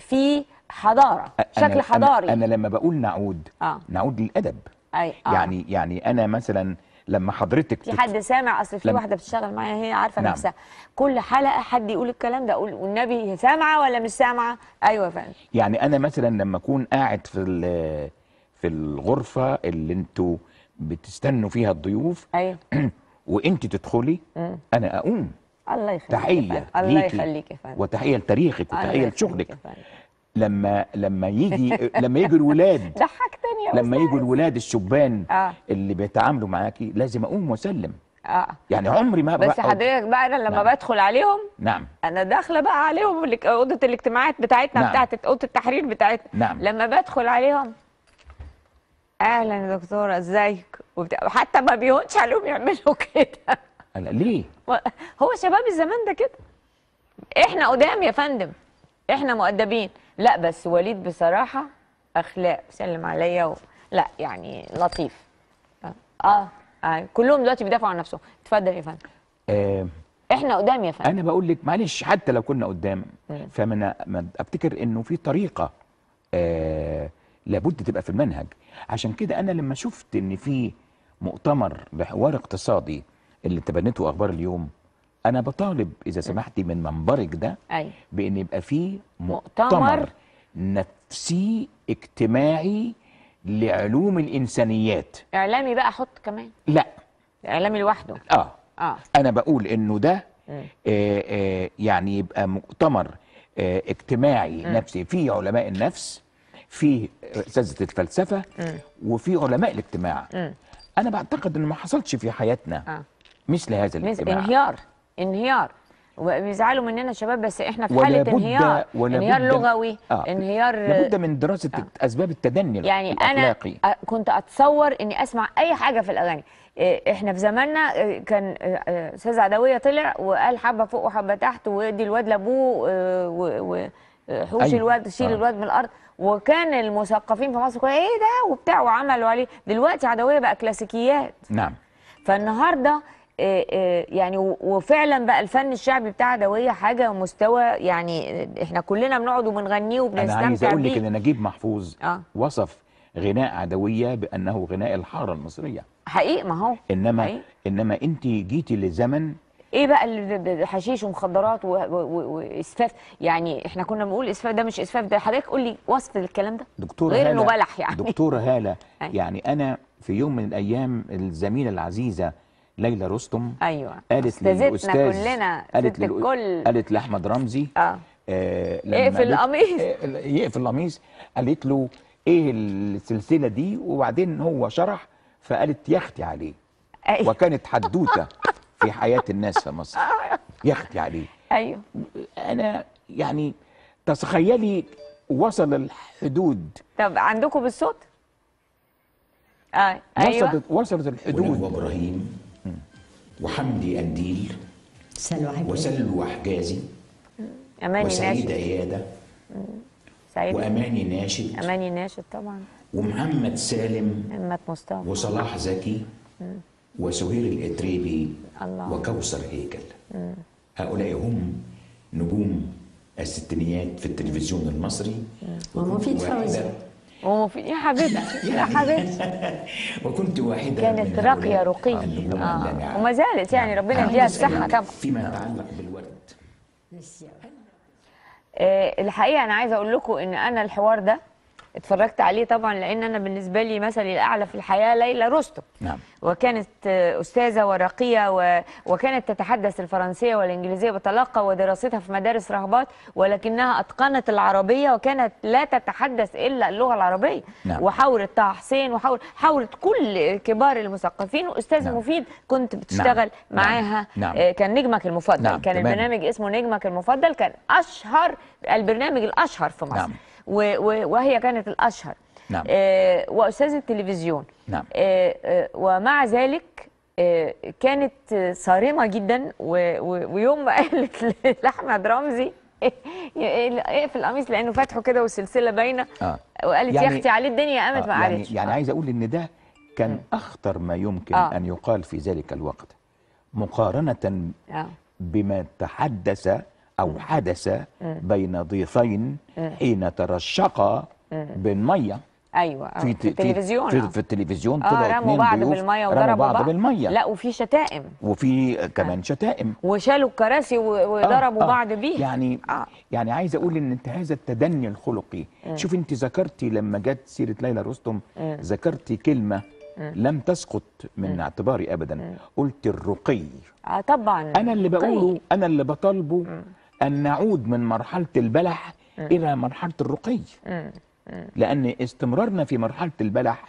في حضاره شكل حضاري أنا, انا لما بقول نعود آه. نعود للادب أي. آه. يعني يعني انا مثلا لما حضرتك في حد سامع اصل في واحده بتشتغل معايا هي عارفه نعم. نفسها كل حلقه حد يقول الكلام ده اقول والنبي هي سامعه ولا مش سامعه ايوه فعلا يعني انا مثلا لما اكون قاعد في في الغرفه اللي انتوا بتستنوا فيها الضيوف ايوه وانت تدخلي م. انا اقوم الله يخليك تحيه الله يخليك يا فندم وتحيه لتاريخك وتحيه لشغلك لما لما يجي لما يجي الولاد ضحكتني يا لما يجي الولاد الشبان آه. اللي بيتعاملوا معاكي لازم اقوم واسلم اه يعني عمري ما بس حضرتك بقى انا لما نعم. بدخل عليهم نعم انا داخله بقى عليهم اوضه الاجتماعات بتاعتنا نعم. بتاعت اوضه التحرير بتاعتنا نعم لما بدخل عليهم اهلا يا دكتوره ازيك وحتى ما بيهونش عليهم يعملوا كده أنا ليه؟ هو شباب الزمان ده كده احنا قدام يا فندم احنا مؤدبين لا بس وليد بصراحة أخلاق سلم عليا و... لا يعني لطيف اه, آه. كلهم دلوقتي بيدافعوا عن نفسهم اتفضل يا فندم آه. احنا قدام يا فندم انا بقول لك معلش حتى لو كنا قدام فمن افتكر انه في طريقه آه لابد تبقى في المنهج عشان كده انا لما شفت ان في مؤتمر لحوار اقتصادي اللي تبنته اخبار اليوم انا بطالب اذا سمحتي من منبرك ده أي. بان يبقى فيه مؤتمر, مؤتمر نفسي اجتماعي لعلوم الانسانيات اعلامي بقى حط كمان لا اعلامي لوحده اه اه انا بقول انه ده آه آه يعني يبقى مؤتمر آه اجتماعي م. نفسي فيه علماء النفس فيه اساتذه الفلسفه م. وفيه علماء الاجتماع م. انا بعتقد انه ما حصلش في حياتنا آه. مثل هذا الاجتماع انهيار انهيار وبيزعلوا مننا شباب بس احنا في حاله انهيار انهيار لغوي آه. انهيار لابد من دراسه آه. اسباب التدني يعني الاخلاقي انا كنت اتصور اني اسمع اي حاجه في الاغاني إيه، احنا في زماننا آه، كان آه، آه، استاذ عدويه طلع وقال حبه فوق وحبه تحت وادي الواد لابوه وحوش أيوة. الواد شيل آه. الواد من الارض وكان المثقفين في مصر كلها ايه ده وبتاع وعملوا عليه دلوقتي عدويه بقى كلاسيكيات نعم فالنهارده آه، آه، يعني وفعلا بقى الفن الشعبي بتاع عدويه حاجه مستوى يعني احنا كلنا بنقعد وبنغنيه وبنستمتع بيه انا عايز اقول لك ان نجيب محفوظ آه. وصف غناء عدويه بانه غناء الحاره المصريه حقيقي ما هو انما حقيقي. انما انت جيتي لزمن ايه بقى الحشيش ومخدرات واسفاف يعني احنا كنا بنقول اسفاف ده مش اسفاف ده حضرتك قول لي وصف للكلام ده دكتور غير انه بلح يعني دكتوره هاله يعني انا في يوم من الايام الزميله العزيزه ليلى رستم ايوه قالت استاذتنا كلنا قالت للكل قالت لاحمد رمزي اه, آه يقفل القميص آه، يقفل القميص قالت له ايه السلسله دي وبعدين هو شرح فقالت يا اختي عليه أيوة. وكانت حدوته في حياه الناس في مصر يا اختي عليه ايوه انا يعني تخيلي وصل الحدود طب عندكم بالصوت آه. ايوه وصلت وصلت الحدود ابراهيم وحمدي أنديل سلوى حجازي وسلوى حجازي أماني وسعيدة إيادة سعيد وأماني ناشد أماني ناشد طبعا ومحمد سالم محمد مصطفى وصلاح زكي وسهير الإتريبي الله وكوثر هيكل هؤلاء هم نجوم الستينيات في التلفزيون المصري ومفيد فوزي ومفيد يا حبيبتي يا حبيبتي وكنت واحدة كانت راقية رقية آه. وما زالت يعني نعم. ربنا يديها الصحة طبعا فيما يتعلق بالورد آه، الحقيقة أنا عايزة أقول لكم إن أنا الحوار ده اتفرجت عليه طبعا لان انا بالنسبه لي مثلي الاعلى في الحياه ليلى رستم نعم. وكانت استاذه ورقيه و... وكانت تتحدث الفرنسيه والانجليزيه بطلاقه ودراستها في مدارس رهبات ولكنها اتقنت العربيه وكانت لا تتحدث الا اللغه العربيه نعم. وحاولت طه حسين وحاولت حاولت كل كبار المثقفين واستاذ نعم. مفيد كنت نعم. بتشتغل نعم. معاها نعم. آه، كان نجمك المفضل نعم. كان تمام. البرنامج اسمه نجمك المفضل كان اشهر البرنامج الاشهر في مصر نعم. وهي كانت الأشهر نعم. آه، وأستاذ التلفزيون نعم. آه، آه، ومع ذلك كانت صارمة جدا ويوم ما قالت لأحمد رمزي اقفل القميص لانه فاتحه كده والسلسله باينه آه. وقالت يعني يا اختي عليه الدنيا قامت آه ما عرفتش يعني, يعني آه. عايز اقول ان ده كان اخطر ما يمكن آه. ان يقال في ذلك الوقت مقارنه آه. بما تحدث أو حدث بين ضيفين حين ترشقا بالمية ايوه في, في التلفزيون في, في التلفزيون آه رموا بعض بالميه وضربوا بعض, بعض بالميه لا وفي شتائم وفي آه. كمان آه. شتائم وشالوا الكراسي آه، وضربوا آه بعض بيه يعني آه. يعني عايز اقول ان انت هذا التدني الخلقي شوف انت ذكرتي لما جت سيره ليلى رستم ذكرتي كلمه لم تسقط من اعتباري ابدا قلت الرقي اه طبعا انا اللي بقوله انا اللي بطالبه أن نعود من مرحلة البلح إلى مرحلة الرقي لأن استمرارنا في مرحلة البلح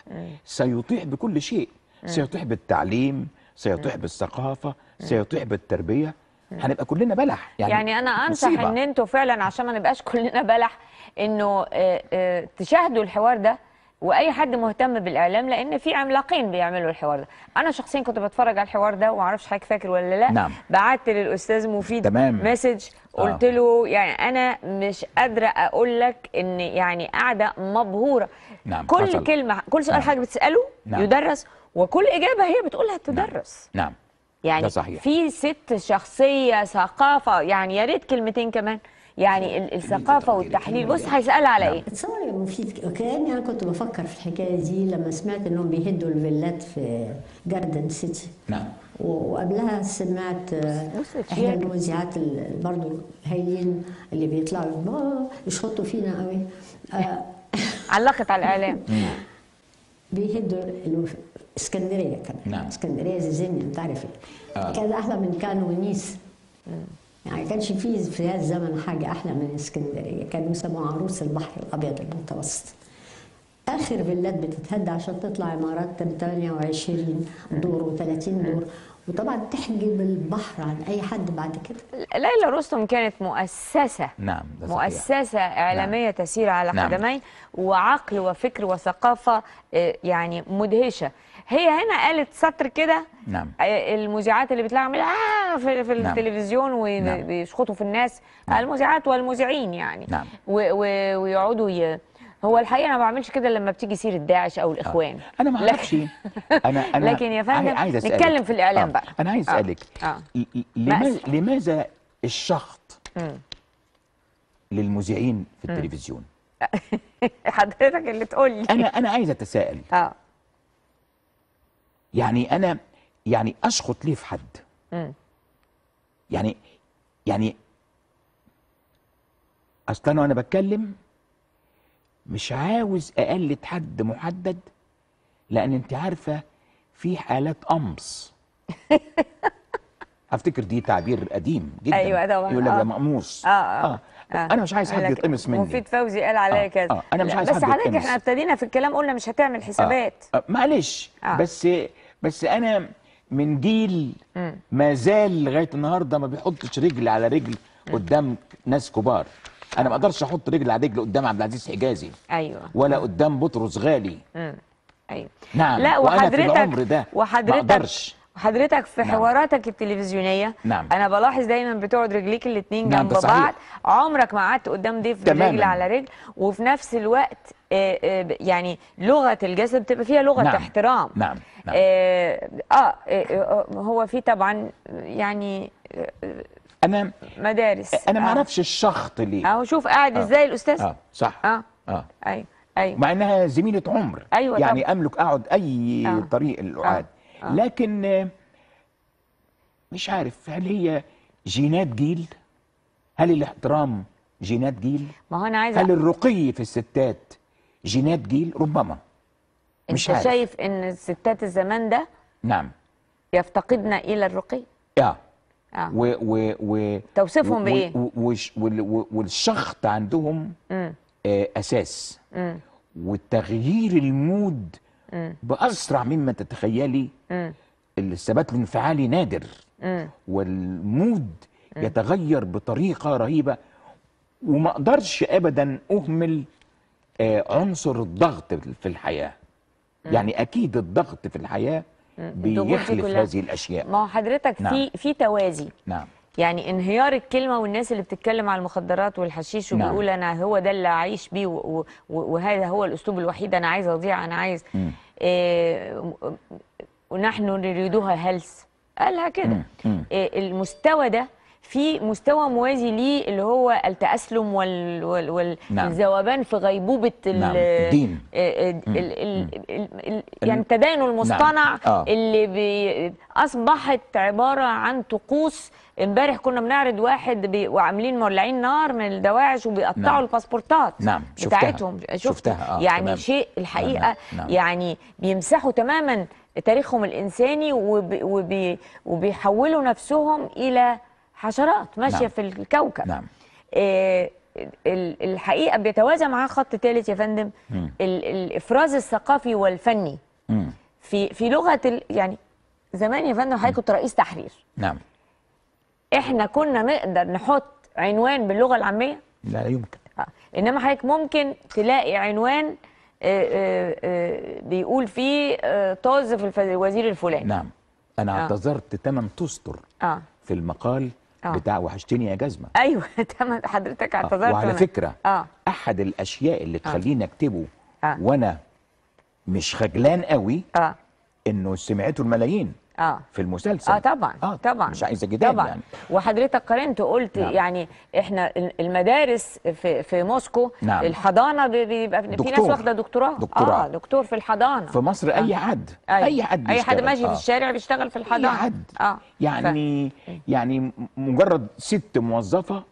سيطيح بكل شيء سيطيح بالتعليم سيطيح بالثقافة سيطيح بالتربية هنبقى كلنا بلح يعني, يعني انا انصح مصيبة. ان انتوا فعلا عشان ما نبقاش كلنا بلح انه آه، آه، تشاهدوا الحوار ده واي حد مهتم بالاعلام لان في عملاقين بيعملوا الحوار ده انا شخصيا كنت بتفرج على الحوار ده وما اعرفش حضرتك فاكر ولا لا نعم. بعت للاستاذ مفيد تمام. مسج آه. قلت له يعني انا مش قادره اقول لك ان يعني قاعده مبهوره نعم. كل حصل. كلمه كل سؤال نعم. حاجه بتساله نعم. يدرس وكل اجابه هي بتقولها تدرس نعم, نعم. يعني ده صحيح. في ست شخصيه ثقافه يعني يا ريت كلمتين كمان يعني الثقافه والتحليل بص هيسال على نعم. ايه تصوري مفيد كاني انا كنت بفكر في الحكايه دي لما سمعت انهم بيهدوا الفيلات في جاردن سيتي نعم وقبلها سمعت آه، احنا المذيعات برضه الهايلين اللي بيطلعوا يشخطوا فينا قوي آه، علقت على الاعلام بيهدوا اسكندريه كمان نعم. اسكندريه زي زين انت عارف ايه كان احلى من كان ونيس يعني ما كانش في في هذا الزمن حاجة أحلى من اسكندرية كانوا يسموها عروس البحر الأبيض المتوسط آخر فيلات بتتهد عشان تطلع عمارات 28 دور و30 دور وطبعا تحجب البحر عن اي حد بعد كده ليلى رستم كانت مؤسسه نعم مؤسسه نعم. اعلاميه نعم. تسير على قدمين نعم. وعقل وفكر وثقافه آه، يعني مدهشه هي هنا قالت سطر كده نعم آه، المذيعات اللي بتلاقي عامل آه في, في نعم. التلفزيون وبيشخطوا نعم. في الناس نعم. المذيعات والمذيعين يعني نعم. ويقعدوا ي... هو الحقيقه انا ما بعملش كده لما بتيجي سيره داعش او الاخوان آه. انا ما اعرفش انا انا لكن يا فندم نتكلم في الاعلام آه. بقى انا عايز آه. اسالك آه. آه. لماذا الشخط للمذيعين في التلفزيون حضرتك اللي تقول لي انا انا عايز اتساءل اه يعني انا يعني اسخط ليه في حد م. يعني يعني اصل انا وانا بتكلم مش عاوز اقلد حد محدد لان انت عارفه في حالات قمص افتكر دي تعبير قديم جدا ايوه طبعا يقول لك ده آه. مقموص آه, آه, آه, آه انا مش عايز حد يتقمص مني مفيد فوزي قال عليا آه كده آه انا مش عايز بس حد بس حضرتك احنا ابتدينا في الكلام قلنا مش هتعمل حسابات آه آه معلش آه بس بس انا من جيل ما زال لغايه النهارده ما بيحطش رجل على رجل قدام ناس كبار انا ما اقدرش احط رجل على رجل قدام عبد العزيز حجازي ايوه ولا قدام بطرس غالي ايوه نعم لا وحضرتك وأنا في العمر ده وحضرتك ما أقدرش. حضرتك في نعم. حواراتك التلفزيونيه نعم. انا بلاحظ دايما بتقعد رجليك الاثنين نعم جنب بعض عمرك ما قعدت قدام ضيف رجل على رجل وفي نفس الوقت آه، آه، يعني لغه الجسد بتبقى فيها لغه نعم. احترام نعم, نعم. آه, آه, آه, آه، هو في طبعا يعني انا مدارس انا آه. ما اعرفش الشخط ليه اهو شوف قاعد ازاي الاستاذ اه صح اه اه ايوه ايوه مع انها زميله عمر أيوة يعني طبعا. املك اقعد اي آه. طريق الاعاد آه. آه. لكن مش عارف هل هي جينات جيل هل الاحترام جينات جيل ما هو انا عايزه هل الرقي في الستات جينات جيل ربما مش انت عارف. شايف ان الستات الزمان ده نعم يفتقدن الى الرقي اه اه و و و توصفهم بايه والشخط عندهم آه اساس مم. والتغيير المود مم. باسرع مما تتخيلي الثبات الانفعالي نادر مم. والمود مم. يتغير بطريقه رهيبه وما اقدرش ابدا اهمل آه، عنصر الضغط في الحياه مم. يعني اكيد الضغط في الحياه بيخلف هذه الاشياء ما حضرتك نعم. في في توازي نعم يعني انهيار الكلمه والناس اللي بتتكلم على المخدرات والحشيش نعم. وبيقول نعم. انا هو ده اللي اعيش بيه وهذا هو الاسلوب الوحيد انا عايز اضيع انا عايز آه، ونحن نريدها هلس قالها كده آه، المستوى ده في مستوى موازي ليه اللي هو التأسلم والذوبان نعم. في غيبوبة نعم. الدين آه، آه، ال... يعني التدين المصطنع نعم. آه. اللي بي... أصبحت عبارة عن طقوس امبارح كنا بنعرض واحد بي... وعاملين مولعين نار من الدواعش وبيقطعوا نعم. الباسبورتات نعم. شفتها. بتاعتهم شفت شفتها آه. يعني تمام. شيء الحقيقة نعم. نعم. يعني بيمسحوا تماما تاريخهم الإنساني وبي... وبي... وبيحولوا نفسهم إلى حشرات ماشيه نعم. في الكوكب نعم. آه الحقيقه بيتوازى معاه خط ثالث يا فندم الافراز الثقافي والفني في في لغه يعني زمان يا فندم حضرتك كنت رئيس تحرير نعم احنا كنا نقدر نحط عنوان باللغه العاميه لا لا يمكن آه. انما حضرتك ممكن تلاقي عنوان آآ آه، آآ آه، آه، بيقول فيه طاز في الوزير الفلاني نعم انا اعتذرت آه. تمن تستر آه. في المقال أوه. بتاع وحشتني يا جزمه ايوه تمام حضرتك آه، اعتذرت وعلى فكره أوه. احد الاشياء اللي آه. تخليني اكتبه أوه. وانا مش خجلان قوي أوه. انه سمعته الملايين آه. في المسلسل اه طبعا آه طبعا مش عايزه جدال طبعا يعني. وحضرتك قارنت قلت نعم. يعني احنا المدارس في في موسكو نعم. الحضانه بيبقى في دكتور. ناس واخده دكتوراه دكتوراه اه دكتور في الحضانه في مصر اي آه. حد آه. اي, أي حد اي حد ماشي آه. في الشارع بيشتغل في الحضانه اي حد اه يعني ف... يعني مجرد ست موظفه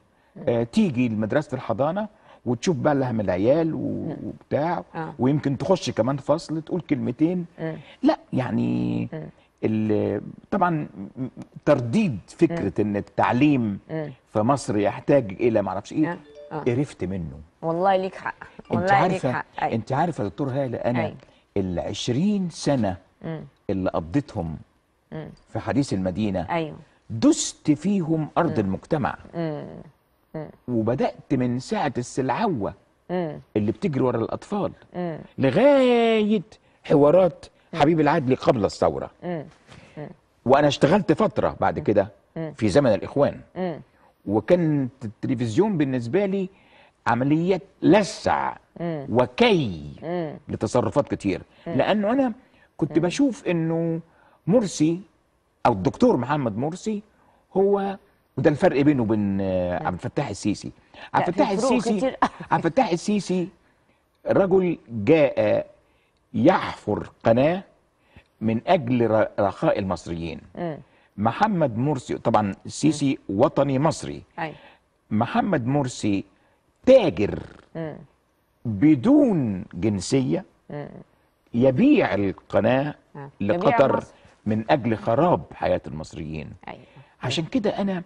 آه تيجي لمدرسه الحضانه وتشوف بقى لها من العيال وبتاع آه. ويمكن تخش كمان فصل تقول كلمتين آه. لا يعني آه. طبعا ترديد فكره مم. ان التعليم مم. في مصر يحتاج الى ما اعرفش ايه آه. قرفت منه والله ليك حق والله انت عارفه ليك حق. أي. انت عارفه يا دكتور هاله انا ال 20 سنه مم. اللي قضيتهم في حديث المدينه ايوه دست فيهم ارض مم. المجتمع مم. وبدات من ساعه السلعوه اللي بتجري ورا الاطفال لغايه حوارات حبيب العدلي قبل الثوره وانا اشتغلت فتره بعد كده في زمن الاخوان وكان التلفزيون بالنسبه لي عمليه لسع وكي لتصرفات كتير لانه انا كنت بشوف انه مرسي او الدكتور محمد مرسي هو وده الفرق بينه وبين آه، عبد الفتاح السيسي عبد الفتاح السيسي عبد الفتاح السيسي رجل جاء يحفر قناه من اجل رخاء المصريين م. آه. محمد مرسي طبعا السيسي آه. وطني مصري أي. محمد مرسي تاجر م. آه. بدون جنسيه م. يبيع القناه لقطر من اجل خراب حياه المصريين أي. أيوة. عشان كده انا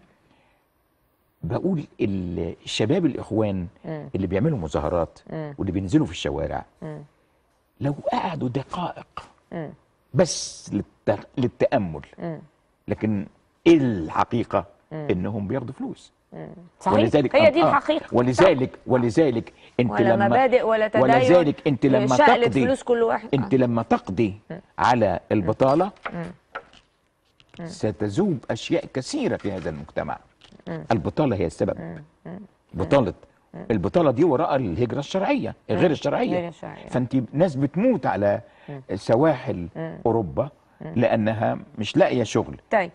بقول الشباب الاخوان اللي بيعملوا مظاهرات واللي بينزلوا في الشوارع لو قعدوا دقائق بس للتامل لكن ايه الحقيقه انهم بياخدوا فلوس صحيح ولذلك هي دي آه. الحقيقه ولذلك ولذلك انت ولا لما مبادئ ولا تدين ولذلك انت لما تقضي فلوس كل واحد انت لما تقضي على البطاله ستذوب اشياء كثيره في هذا المجتمع البطاله هي السبب بطاله آه. البطاله دي وراء الهجره الشرعيه آه. غير الشرعيه غير الشرعيه فانت ناس بتموت على آه. سواحل اوروبا لانها مش لاقيه شغل طيب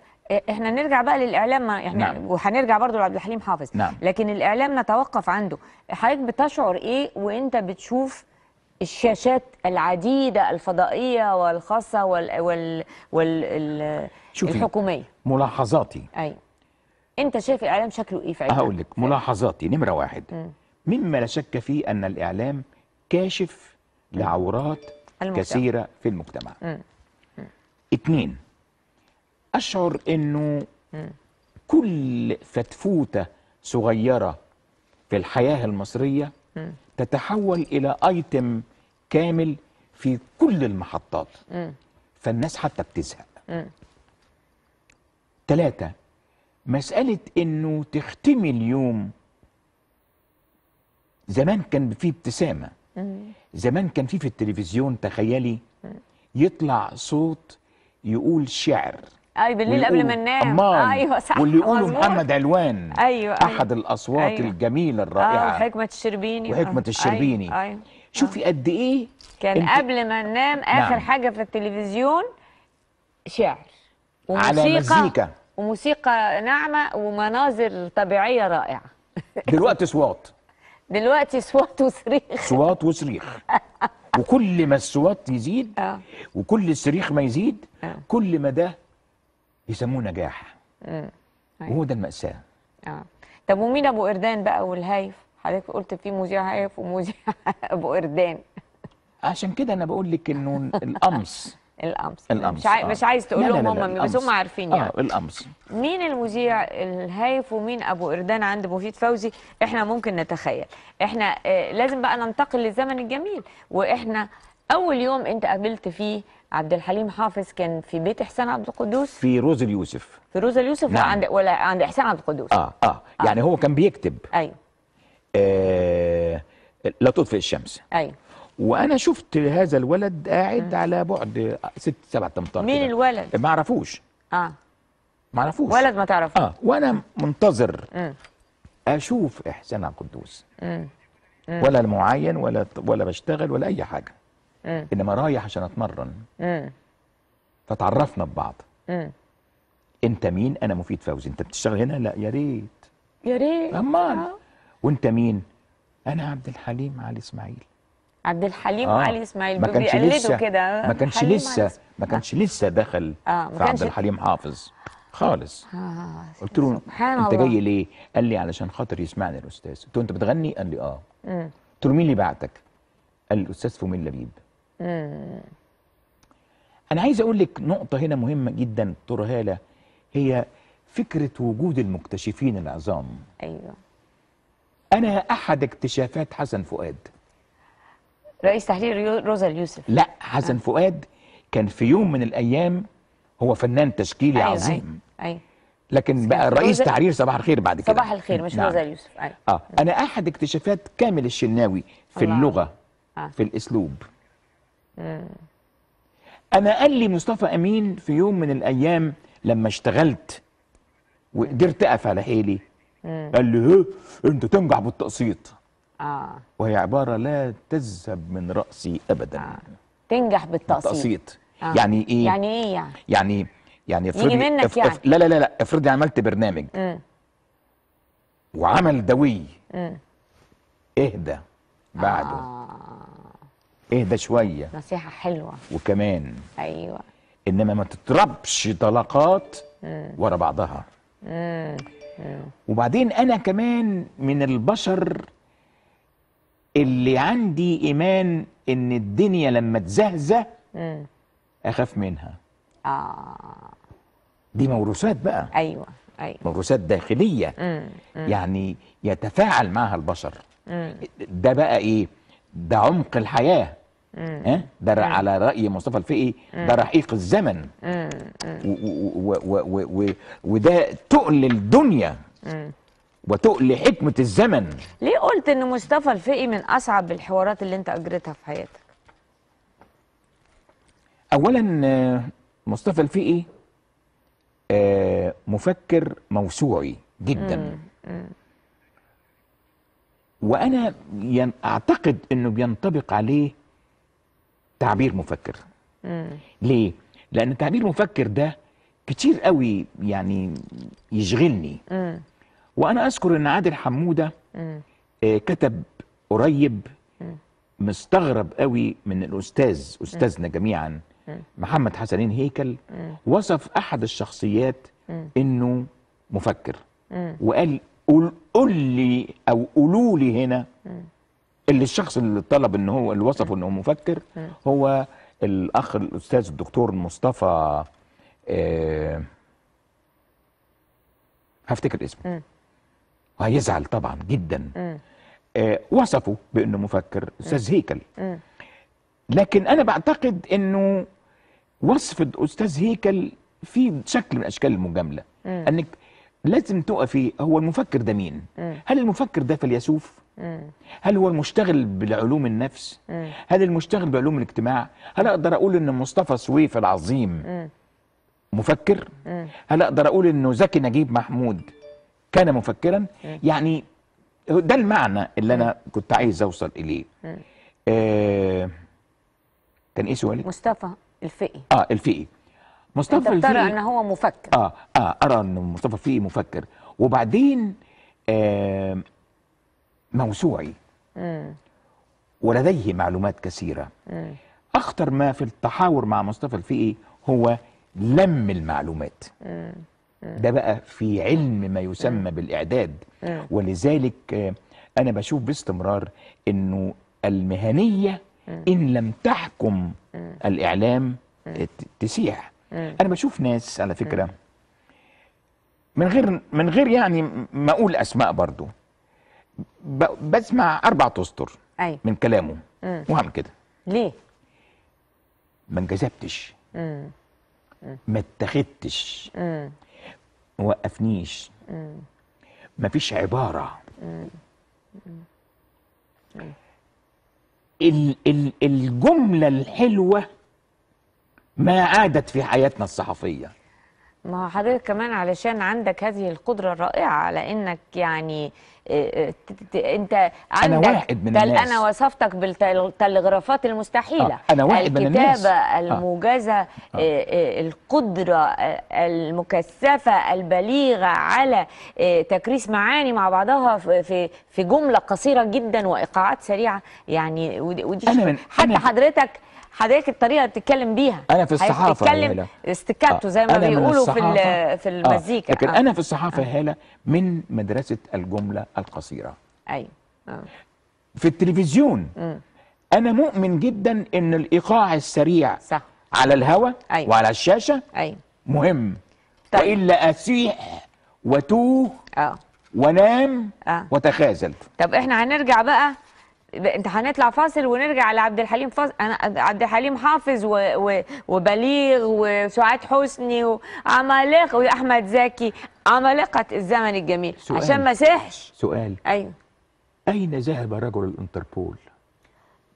احنا نرجع بقى للاعلام احنا نعم. وهنرجع برضه لعبد الحليم حافظ نعم. لكن الاعلام نتوقف عنده حضرتك بتشعر ايه وانت بتشوف الشاشات العديده الفضائيه والخاصه وال وال, وال... الحكوميه ملاحظاتي أي. أيوة. انت شايف الاعلام شكله ايه فعلا هقول لك ملاحظاتي نمره واحد م. مما لا شك فيه ان الاعلام كاشف لعورات المجتمع. كثيره في المجتمع م. م. اتنين اشعر انه كل فتفوته صغيره في الحياه المصريه تتحول الى ايتم كامل في كل المحطات فالناس حتى بتزهق ثلاثه مساله انه تختمي اليوم زمان كان في ابتسامه زمان كان في في التلفزيون تخيلي يطلع صوت يقول شعر اي بالليل قبل ما ننام ايوه صح واللي يقوله محمد علوان أيوة, ايوه احد الاصوات أيوة الجميله الرائعه اه وحكمه الشربيني وحكمه آه، أيوة، الشربيني أيوة, أيوة شوفي آه. قد ايه كان انت... قبل ما ننام اخر نعم. حاجه في التلفزيون شعر وموسيقى على مزيكا وموسيقى ناعمه ومناظر طبيعيه رائعه دلوقتي اصوات دلوقتي اصوات وصريخ اصوات وصريخ وكل ما الصوات يزيد أه. وكل الصريخ ما يزيد أه. كل ما ده يسموه نجاح أيوة. وهو ده المأساة أه. طب ومين ابو قردان بقى والهايف حضرتك قلت في مذيع هايف ومذيع ابو قردان عشان كده انا بقول لك انه القمص الامس الامس مش, عاي... آه. مش عايز تقول لهم هم بس هم عارفين يعني اه الامس مين المذيع الهايف ومين ابو قردان عند مفيد فوزي احنا ممكن نتخيل احنا آه لازم بقى ننتقل للزمن الجميل واحنا اول يوم انت قابلت فيه عبد الحليم حافظ كان في بيت احسان عبد القدوس في روز اليوسف في روز اليوسف نعم. عند ولا عند احسان عبد القدوس اه اه, يعني آه. يعني هو كان بيكتب ايوه آه لا تطفئ الشمس ايوه وانا شفت هذا الولد قاعد على بعد ست سبع امتار مين الولد؟ ما اعرفوش اه ما اعرفوش ولد ما تعرفوش اه وانا منتظر م. اشوف احسان عبد القدوس ولا معين ولا ولا بشتغل ولا اي حاجه م. انما رايح عشان اتمرن م. فتعرفنا ببعض م. انت مين انا مفيد فوزي انت بتشتغل هنا لا يا ريت يا ريت امال آه. وانت مين انا عبد الحليم علي اسماعيل عبد الحليم آه. وعلي اسماعيل بيقلدوا كده ما كانش لسه ما كانش لسه دخل آه. في عبد الحليم حافظ خالص آه. قلت له انت الله. جاي ليه قال لي علشان خاطر يسمعني الاستاذ قلت له انت بتغني قال لي اه قلت له مين اللي بعتك قال لي الاستاذ فومين لبيب مم. انا عايز اقول لك نقطه هنا مهمه جدا هاله هي فكره وجود المكتشفين العظام ايوه انا احد اكتشافات حسن فؤاد رئيس تحرير روزا اليوسف لا حسن آه. فؤاد كان في يوم من الايام هو فنان تشكيلي أيوة عظيم أيوة. أيوة. لكن بقى رئيس تحرير صباح الخير بعد كده صباح الخير مش نعم. روزا اليوسف أيوة. اه انا احد اكتشافات كامل الشناوي في الله. اللغه آه. في الاسلوب آه. انا قال لي مصطفى امين في يوم من الايام لما اشتغلت وقدرت اقف على حيلي آه. قال لي انت تنجح بالتقسيط آه. وهي عبارة لا تذهب من رأسي أبدا آه. تنجح بالتقسيط بالتقسيط آه. يعني إيه؟ يعني إيه يعني؟ يعني يعني افرضي منك اف يعني. اف لا لا لا لا افرضي عملت برنامج م. وعمل دوي م. اهدى بعده آه. اهدى شوية نصيحة حلوة وكمان أيوة إنما ما تضربش طلقات م. ورا بعضها م. م. وبعدين أنا كمان من البشر اللي عندي ايمان ان الدنيا لما تزهزه اخاف منها اه دي موروثات بقى ايوه ايوه موروثات داخليه مم. مم. يعني يتفاعل معها البشر مم. ده بقى ايه ده عمق الحياه ها ده على راي مصطفى الفقي ده رحيق الزمن وده تقل الدنيا وتؤلي حكمة الزمن ليه قلت ان مصطفى الفقي من اصعب الحوارات اللي انت اجرتها في حياتك اولا مصطفى الفقي آه، مفكر موسوعي جدا مم. مم. وانا ين... اعتقد انه بينطبق عليه تعبير مفكر مم. ليه لان تعبير مفكر ده كتير قوي يعني يشغلني مم. وانا اذكر ان عادل حموده آه، كتب قريب مستغرب قوي من الاستاذ استاذنا جميعا محمد حسنين هيكل وصف احد الشخصيات انه مفكر وقال قول لي او قولوا لي هنا اللي الشخص اللي طلب ان هو اللي وصفه انه مفكر هو الاخ الاستاذ الدكتور مصطفى أه هفتكر اسمه وهيزعل طبعا جدا آه وصفه بانه مفكر استاذ هيكل لكن انا بعتقد انه وصف الاستاذ هيكل في شكل من اشكال المجامله انك لازم تقفي هو المفكر ده مين هل المفكر ده فيلسوف هل هو المشتغل بعلوم النفس هل المشتغل بعلوم الاجتماع هل اقدر اقول ان مصطفى سويف العظيم مفكر هل اقدر اقول انه زكي نجيب محمود كان مفكرا يعني ده المعنى اللي انا كنت عايز اوصل اليه آه كان ايه سؤالك مصطفى الفقي اه الفقي مصطفى الفقي ترى ان هو مفكر اه اه ارى ان مصطفى الفقي مفكر وبعدين آه موسوعي مم. ولديه معلومات كثيره مم. اخطر ما في التحاور مع مصطفى الفقي هو لم المعلومات مم. ده بقى في علم ما يسمى آه. بالإعداد آه. ولذلك آه، أنا بشوف باستمرار أنه المهنية إن لم تحكم الإعلام تسيح أنا بشوف ناس على فكرة من غير من غير يعني ما أقول أسماء برضو بسمع أربع أسطر من كلامه وهم كده ليه؟ ما انجذبتش ما اتخذتش ما وقفنيش مفيش عباره ال ال الجمله الحلوه ما عادت في حياتنا الصحفيه ما هو حضرتك كمان علشان عندك هذه القدره الرائعه على انك يعني آه، آه، انت عندك انا واحد من الناس انا وصفتك بالتلغرافات المستحيله آه. انا واحد من الناس الكتابه الموجزه آه. آه. آه، القدره المكثفه البليغه على تكريس معاني مع بعضها في في جمله قصيره جدا وايقاعات سريعه يعني ودي أنا من حتى أنا حضرتك حضرتك الطريقه اللي بتتكلم بيها انا في الصحافه بتتكلم استكاتو زي آه، ما بيقولوا في في آه، المزيكا لكن آه. انا في الصحافه هاله من مدرسه الجمله القصيره ايوه في التلفزيون م. انا مؤمن جدا ان الايقاع السريع صح. على الهواء أيوة. وعلى الشاشه أيوة. مهم طيب. والا اسيح وتوه آه. ونام آه. وتخاذل طب احنا هنرجع بقى انت هنطلع فاصل ونرجع لعبد الحليم فاصل انا عبد الحليم حافظ و... و... وبليغ وسعاد حسني وعمالقه واحمد زكي عمالقه الزمن الجميل سؤال. عشان ما سحش سؤال ايوه اين ذهب رجل الانتربول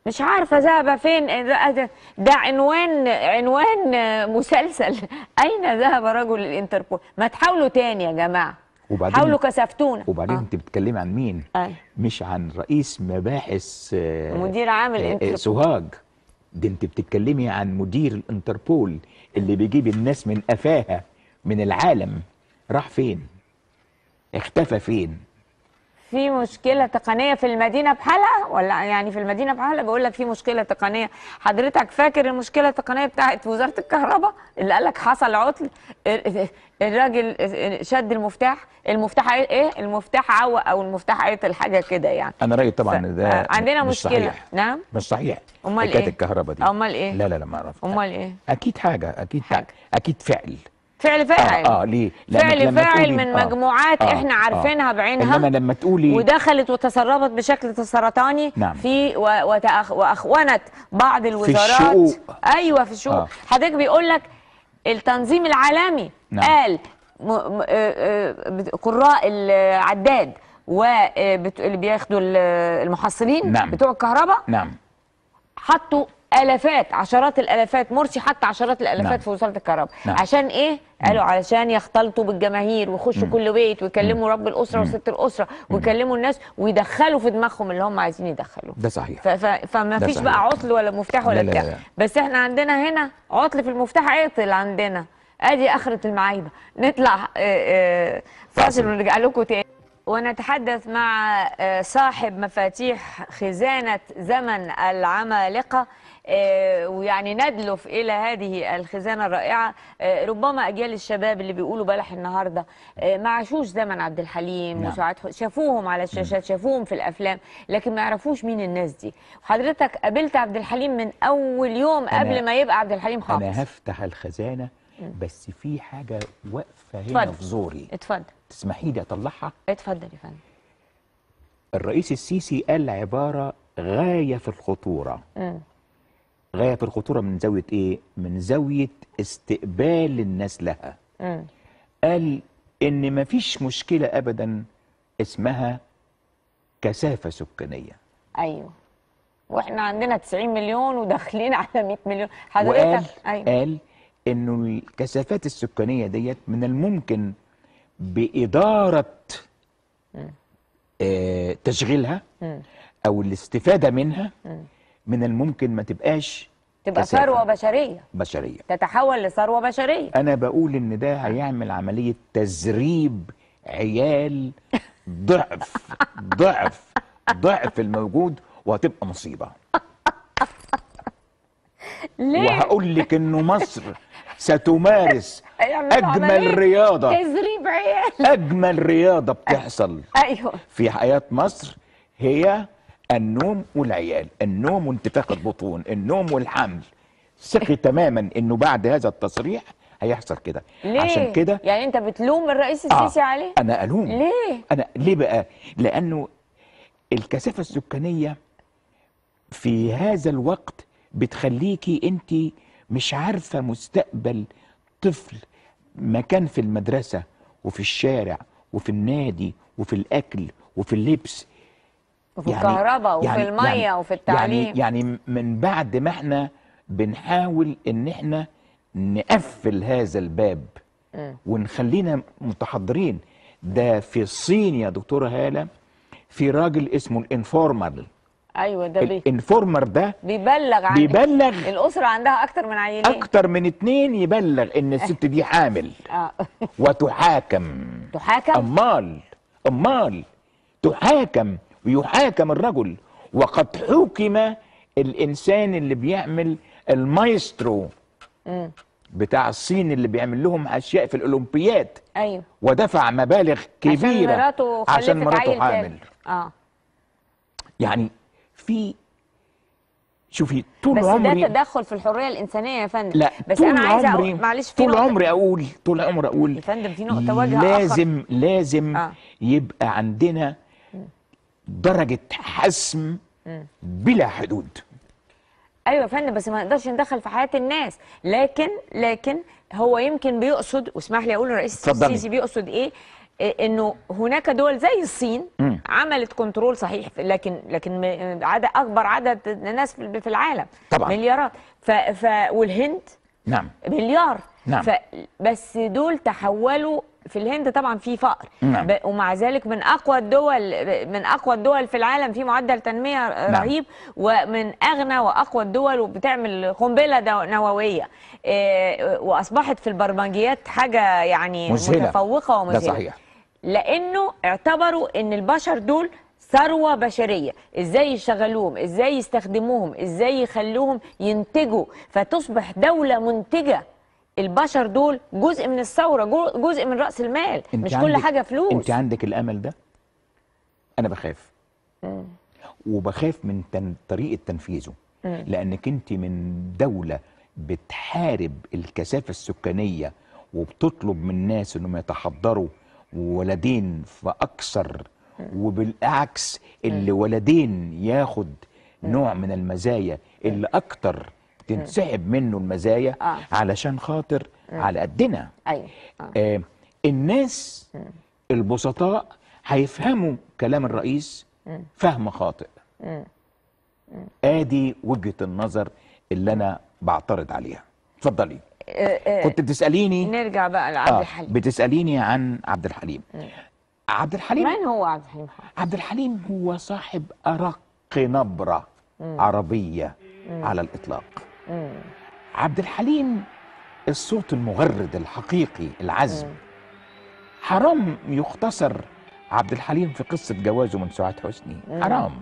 مش عارفه ذهب فين ده, ده عنوان عنوان مسلسل اين ذهب رجل الانتربول ما تحاولوا تاني يا جماعه وبعدين حاولوا كسفتونا وبعدين آه. انت بتتكلمي عن مين؟ آه. مش عن رئيس مباحث آه مدير عام آه, آه، سوهاج ده انت بتتكلمي عن مدير الانتربول اللي بيجيب الناس من قفاها من العالم راح فين؟ اختفى فين؟ في مشكله تقنيه في المدينه بحالها ولا يعني في المدينه بحالها بقول لك في مشكله تقنيه حضرتك فاكر المشكله التقنيه بتاعت وزاره الكهرباء اللي قال لك حصل عطل الراجل شد المفتاح المفتاح ايه المفتاح عوق او المفتاح عطل حاجه كده يعني انا رايي طبعا ف... ده عندنا مش مشكله صحيح. نعم مش صحيح امال ايه الكهرباء دي امال ايه لا لا لا ما اعرفش امال ايه اكيد حاجه اكيد حاجة. اكيد فعل فعل فاعل اه, آه ليه فعل فاعل من آه مجموعات آه احنا آه. عارفينها آه بعينها انما لما تقولي ودخلت وتسربت بشكل سرطاني نعم في واخونت بعض الوزارات في الشؤوق ايوه في الشؤوق آه حضرتك بيقول لك التنظيم العالمي نعم قال آه، آه، قراء العداد واللي بياخدوا المحصلين نعم بتوع الكهرباء نعم حطوا الافات عشرات الالافات مرسي حتى عشرات الالافات نعم. في وزاره الكهرباء نعم. عشان ايه قالوا علشان يختلطوا بالجماهير ويخشوا مم. كل بيت ويكلموا رب الاسره وست الاسره ويكلموا الناس ويدخلوا في دماغهم اللي هم عايزين يدخلوه ده صحيح ف... ف... فما فيش بقى عطل ولا مفتاح ولا بتاع بس احنا عندنا هنا عطل في المفتاح عطل عندنا ادي اخره المعايبه نطلع آه، آه، فاصل ونرجع لكم تاني ونتحدث مع آه، صاحب مفاتيح خزانه زمن العمالقه آه، ويعني ندلف إلى هذه الخزانة الرائعة آه، ربما أجيال الشباب اللي بيقولوا بلح النهاردة آه، ما عاشوش زمن عبد الحليم نعم. وسعاد شافوهم على الشاشات شافوهم في الأفلام لكن ما يعرفوش مين الناس دي وحضرتك قابلت عبد الحليم من أول يوم قبل ما يبقى عبد الحليم خالص أنا هفتح الخزانة بس في حاجة واقفة هنا اتفضل. في زوري اتفضل تسمحي لي أطلعها اتفضل يا فندم الرئيس السيسي قال عبارة غاية في الخطورة م. غاية في الخطورة من زاوية إيه؟ من زاوية استقبال الناس لها قال إن مفيش مشكلة أبدا اسمها كثافة سكانية أيوه واحنا عندنا 90 مليون وداخلين على 100 مليون حضرتك وقال أيوه. قال انه الكثافات السكانيه ديت من الممكن باداره آه تشغيلها او الاستفاده منها من الممكن ما تبقاش تبقى ثروه بشريه بشريه تتحول لثروه بشريه انا بقول ان ده هيعمل عمليه تزريب عيال ضعف ضعف ضعف الموجود وهتبقى مصيبه ليه وهقول لك انه مصر ستمارس اجمل رياضه تزريب عيال اجمل رياضه بتحصل ايوه في حياه مصر هي النوم والعيال النوم وانتفاخ البطون النوم والحمل ثقي تماما انه بعد هذا التصريح هيحصل كده ليه؟ عشان كده يعني انت بتلوم الرئيس آه، السيسي آه عليه انا الوم ليه انا ليه بقى لانه الكثافه السكانيه في هذا الوقت بتخليكي انت مش عارفه مستقبل طفل مكان في المدرسه وفي الشارع وفي النادي وفي الاكل وفي اللبس وفي يعني الكهرباء وفي يعني, يعني الميه يعني وفي التعليم يعني, يعني من بعد ما احنا بنحاول ان احنا نقفل هذا الباب ونخلينا متحضرين ده في الصين يا دكتوره هاله في راجل اسمه الانفورمال ايوه ده بي الانفورمر ده بيبلغ عن بيبلغ الاسره عندها اكتر من عيلين اكتر من اتنين يبلغ ان الست دي حامل اه وتحاكم تحاكم امال امال تحاكم بيحاكم الرجل وقد حكم الانسان اللي بيعمل المايسترو بتاع الصين اللي بيعمل لهم اشياء في الاولمبياد ايوه ودفع مبالغ كبيره عشان مراته عشان مراته حامل اه يعني في شوفي طول بس عمري بس ده تدخل في الحريه الانسانيه يا فندم لا بس طول انا عايزه عمري معلش في طول نقطة. عمري اقول طول عمري اقول يا فندم في نقطه واجهه لازم آخر. لازم آه. يبقى عندنا درجه حسم بلا حدود ايوه يا فندم بس ما نقدرش ندخل في حياه الناس لكن لكن هو يمكن بيقصد واسمح لي اقول الرئيس السيسي بيقصد إيه؟, ايه انه هناك دول زي الصين عملت كنترول صحيح لكن لكن عدد اكبر عدد ناس في العالم طبعا مليارات ف ف والهند نعم مليار نعم بس دول تحولوا في الهند طبعا في فقر نعم. ومع ذلك من اقوى الدول من اقوى الدول في العالم في معدل تنميه نعم. رهيب نعم. ومن اغنى واقوى الدول وبتعمل قنبله نوويه آه، واصبحت في البرمجيات حاجه يعني مزهلة. متفوقه ومذهله ده صحيح لانه اعتبروا ان البشر دول ثروة بشرية ازاي يشغلوهم ازاي يستخدموهم ازاي يخلوهم ينتجوا فتصبح دولة منتجة البشر دول جزء من الثوره جزء من راس المال مش كل حاجه فلوس انت عندك الامل ده انا بخاف وبخاف من تن طريقه تنفيذه لانك انت من دوله بتحارب الكثافه السكانيه وبتطلب من الناس انهم يتحضروا ولدين فاكثر وبالعكس اللي ولدين ياخد نوع من المزايا اللي اكتر تنسحب منه المزايا آه. علشان خاطر مم. على قدنا أيوة. آه. آه الناس مم. البسطاء هيفهموا كلام الرئيس مم. فهم خاطئ ادي آه ادي وجهه النظر اللي انا بعترض عليها اتفضلي آه، آه. كنت بتساليني نرجع بقى لعبد آه الحليم بتساليني عن عبد الحليم عبد الحليم من هو عبد الحليم عبد الحليم هو صاحب ارق نبره مم. عربيه مم. على الاطلاق عبد الحليم الصوت المغرد الحقيقي العزم حرام يختصر عبد الحليم في قصة جوازه من سعاد حسني حرام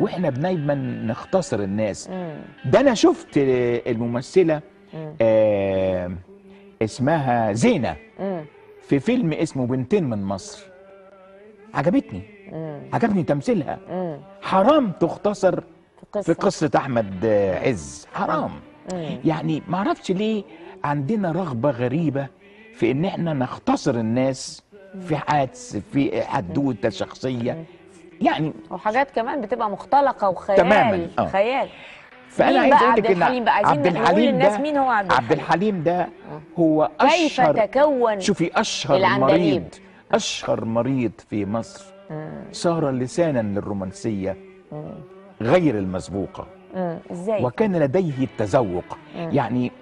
واحنا بنايما نختصر الناس ده انا شفت الممثلة آه اسمها زينة في فيلم اسمه بنتين من مصر عجبتني عجبني تمثيلها حرام تختصر في قصة, في قصة أحمد عز حرام يعني ما عرفش ليه عندنا رغبة غريبة في إن إحنا نختصر الناس في حادث في حدوتة شخصية يعني وحاجات كمان بتبقى مختلقة وخيال تماما آه. خيال فانا عايز اقول لك ان عبد الحليم ده مين هو عبد الحليم, عبد الحليم ده آه. هو اشهر كيف تكون شوفي اشهر العندليب. مريض اشهر مريض في مصر صار لسانا للرومانسيه غير المسبوقة آه، ازاي وكان لديه التذوق آه. يعني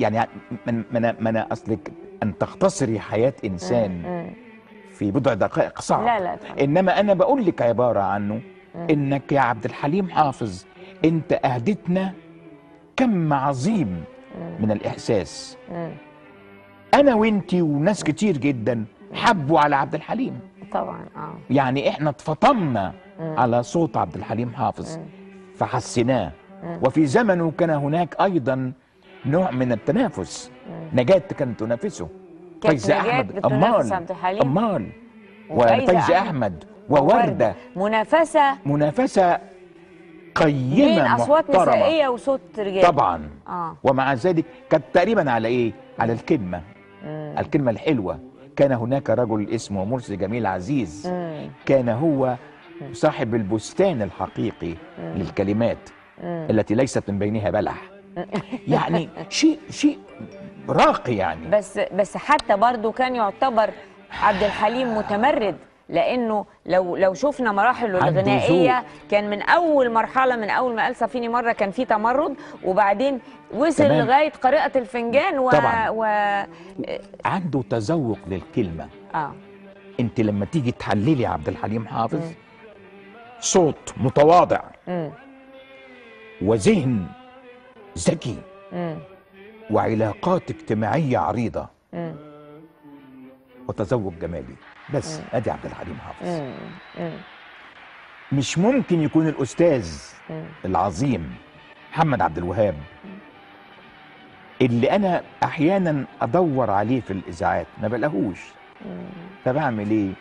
يعني من من من اصلك ان تختصري حياة انسان آه، في بضع دقائق صعب لا لا طبعا. انما انا بقول لك عبارة عنه انك يا عبد الحليم حافظ انت اهدتنا كم عظيم من الاحساس انا وانتي وناس كتير جدا حبوا على عبد الحليم طبعا اه يعني احنا اتفطمنا على صوت عبد الحليم حافظ فحسناه وفي زمنه كان هناك أيضا نوع من التنافس نجاة كانت تنافسه فايزة أحمد أمال أمال وفايزة أحمد ووردة منافسة منافسة قيمة بين أصوات محترمة. نسائية وصوت رجال طبعا آه. ومع ذلك كانت تقريبا على إيه على الكلمة مم. الكلمة الحلوة كان هناك رجل اسمه مرسي جميل عزيز مم. كان هو صاحب البستان الحقيقي آه. للكلمات آه. التي ليست من بينها بلح آه. يعني شيء شيء راقي يعني بس بس حتى برضه كان يعتبر عبد الحليم متمرد لانه لو لو شفنا مراحله الغنائيه كان من اول مرحله من اول ما قال سفيني مره كان في تمرد وبعدين وصل لغايه قارئه الفنجان و... طبعا. و عنده تذوق للكلمه اه انت لما تيجي تحللي عبد الحليم حافظ م. صوت متواضع م. وذهن ذكي وعلاقات اجتماعية عريضة م. وتذوق جمالي بس م. أدي عبد الحليم حافظ م. م. مش ممكن يكون الأستاذ م. العظيم محمد عبد الوهاب اللي أنا أحيانا أدور عليه في الإذاعات ما بلاقوش فبعمل إيه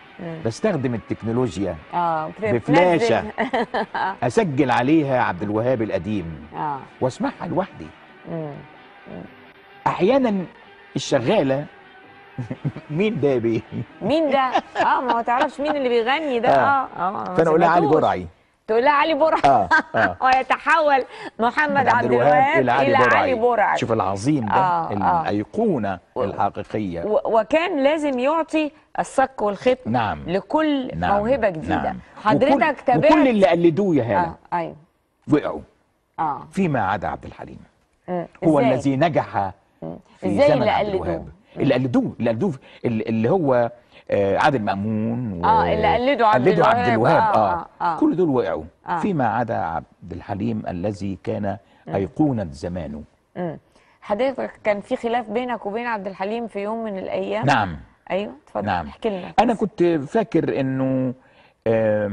بستخدم التكنولوجيا اه بفلاشه اسجل عليها عبد الوهاب القديم اه واسمعها لوحدي احيانا الشغاله مين ده بيه مين ده اه ما تعرفش مين اللي بيغني ده اه اه, آه. آه، فانا اقول لها علي جرعي تقول لها علي برعي آه آه ويتحول محمد عبد الوهاب الى علي برعي, علي برعي. شوف العظيم ده آه, آه. الايقونه و... الحقيقيه وكان لازم يعطي الصك والخط نعم لكل نعم موهبه نعم. جديده نعم حضرتك تابعت وكل اللي قلدوه يا هاله آه ايوه وقعوا آه فيما عدا عبد الحليم آه، هو الذي نجح في ازاي اللي قلدوه اللي قلدوه اللي قلدوه اللي هو آه، عادل مامون و... اه اللي قلدوا عبد قلدوا عبد الوهاب آه, آه, آه, آه كل دول وقعوا آه فيما عدا عبد الحليم الذي كان ايقونه زمانه امم حضرتك كان في خلاف بينك وبين عبد الحليم في يوم من الايام نعم ايوه اتفضل نعم. احكي لنا انا كنت فاكر انه آه،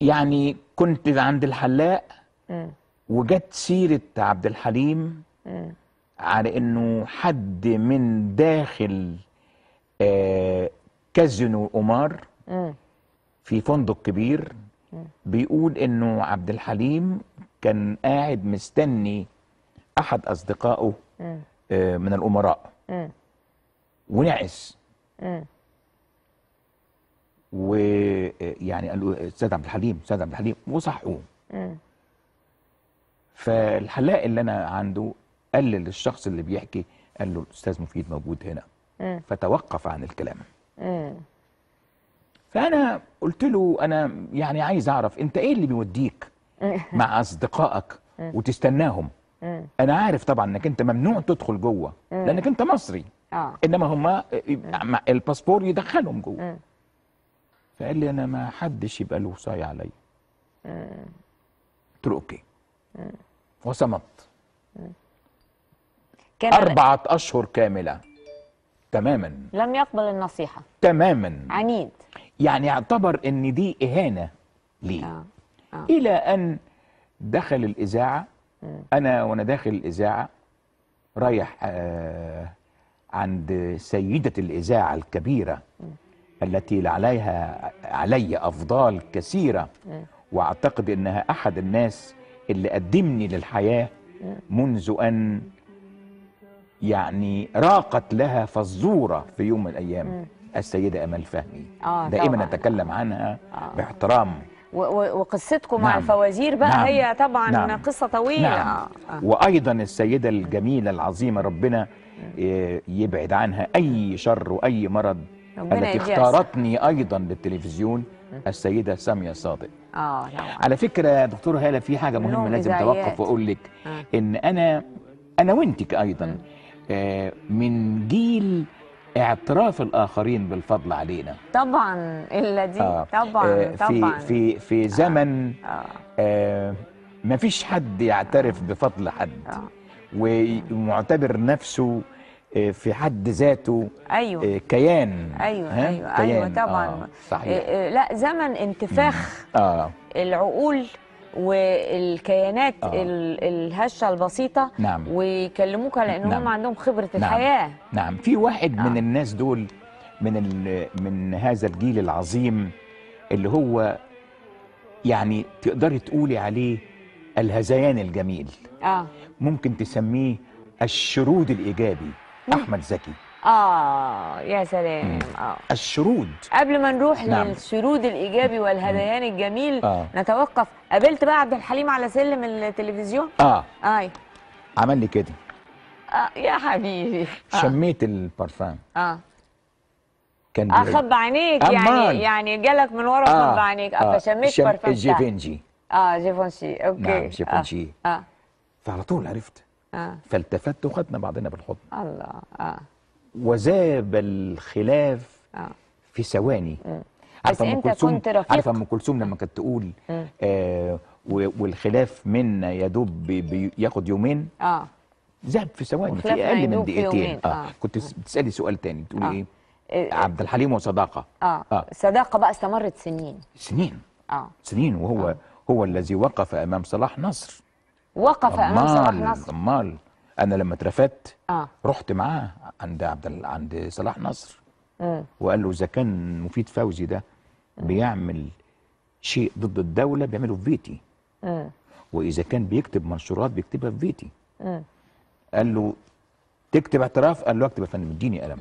يعني كنت عند الحلاق وجت سيره عبد الحليم على انه حد من داخل آه، كازينو أمار في فندق كبير بيقول انه عبد الحليم كان قاعد مستني احد اصدقائه آه، من الامراء ونعس ويعني قال له استاذ عبد الحليم استاذ عبد الحليم وصحوه فالحلاق اللي انا عنده قال للشخص اللي بيحكي قال له الاستاذ مفيد موجود هنا إيه. فتوقف عن الكلام إيه. فأنا قلت له أنا يعني عايز أعرف أنت إيه اللي بيوديك إيه. مع أصدقائك وتستناهم أنا عارف طبعا أنك أنت ممنوع تدخل جوه لأنك أنت مصري آه. إنما هما الباسبور يدخلهم جوه فقال لي أنا ما حدش يبقى له وصاية عليا قلت له أوكي وصمت أربعة أشهر كاملة تماما لم يقبل النصيحة تماما عنيد يعني اعتبر ان دي اهانة ليه آه. آه. الى ان دخل الاذاعة انا وانا داخل الاذاعة رايح آه عند سيدة الاذاعة الكبيرة م. التي عليها علي افضال كثيرة م. واعتقد انها احد الناس اللي قدمني للحياة منذ ان يعني راقت لها فزورة في يوم من الأيام م. السيدة أمال فهمي آه دائما طبعا. نتكلم عنها آه. باحترام وقصتكم نعم. مع الفوازير بقى نعم. هي طبعا نعم. قصة طويلة نعم. آه. وأيضا السيدة الجميلة العظيمة ربنا آه، يبعد عنها أي شر وأي مرض التي اختارتني أيضا للتلفزيون السيدة سامية صادق آه على فكرة يا دكتور هالة في حاجة مهمة لازم توقف وأقول لك آه. إن أنا أنا وأنتك أيضا م. آه، من جيل اعتراف الاخرين بالفضل علينا طبعا الا دي آه طبعا آه طبعا في في آه، زمن آه آه آه ما فيش حد يعترف بفضل حد آه ومعتبر نفسه آه، في حد ذاته أيوة. كيان أيوه،, أيوة أيوة, كيان. أيوة طبعا آه صحيح. لا زمن انتفاخ آه. العقول والكيانات آه. الهشه البسيطه نعم. ويكلموك على ان نعم. عندهم خبره نعم. الحياه نعم في واحد نعم. من آه. الناس دول من من هذا الجيل العظيم اللي هو يعني تقدري تقولي عليه الهذيان الجميل آه. ممكن تسميه الشرود الايجابي آه. احمد زكي اه يا سلام اه الشرود قبل ما نروح نعم. للشرود الايجابي والهذيان الجميل آه. نتوقف قابلت بقى عبد الحليم على سلم التلفزيون اه اي عمل لي كده آه يا حبيبي آه. شميت البارفان اه كان اخب آه، عينيك يعني يعني جالك من ورا آه. خب عينيك آه. فشميت شم... بارفان جيفنجي اه جيفنشي اوكي نعم جيفنشي اه, آه. فعلى طول عرفت آه. فالتفت وخدنا بعضنا بالحضن الله اه وذاب الخلاف آه. في ثواني عارفه ام كلثوم عارفه ام كلثوم لما كانت تقول آه والخلاف منا يا دوب بياخد يومين اه ذهب في ثواني في اقل يعني من دقيقتين آه. آه. كنت بتسالي سؤال تاني تقولي آه. إيه؟, إيه،, ايه عبد الحليم وصداقة آه. آه. صداقة بقى استمرت سنين سنين آه. سنين وهو آه. هو الذي وقف أمام صلاح نصر وقف أمام صلاح نصر أمال انا لما اترفدت آه. رحت معاه عند عبد عند صلاح نصر آه. وقال له اذا كان مفيد فوزي ده بيعمل شيء ضد الدوله بيعمله في بيتي آه. واذا كان بيكتب منشورات بيكتبها في بيتي آه. قال له تكتب اعتراف قال له اكتب يا فندم اديني قلم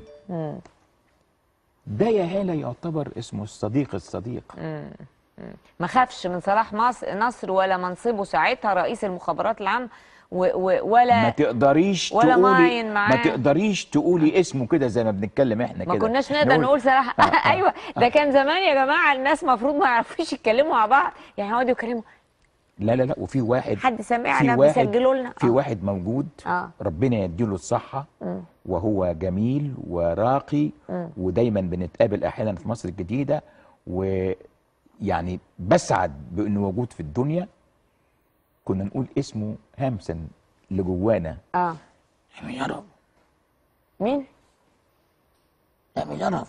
ده يا هاله يعتبر اسمه الصديق الصديق ما خافش من صلاح نصر ولا منصبه ساعتها رئيس المخابرات العامه ولا ما تقدريش ولا تقولي ما تقدريش تقولي اسمه كده زي ما بنتكلم احنا كده ما كناش نقدر نقول, نقول صراحه آه آه ايوه ده آه. كان زمان يا جماعه الناس المفروض ما يعرفوش يتكلموا مع بعض يعني يقعدوا يتكلموا لا لا لا وفي واحد حد سامعنا بيسجلوا لنا آه. في واحد موجود آه. ربنا يديله الصحه وهو جميل وراقي ودايما بنتقابل احيانا في مصر الجديده ويعني بسعد بانه موجود في الدنيا كنا نقول اسمه هامسن اللي جوانا اه مين رب مين؟ يا رب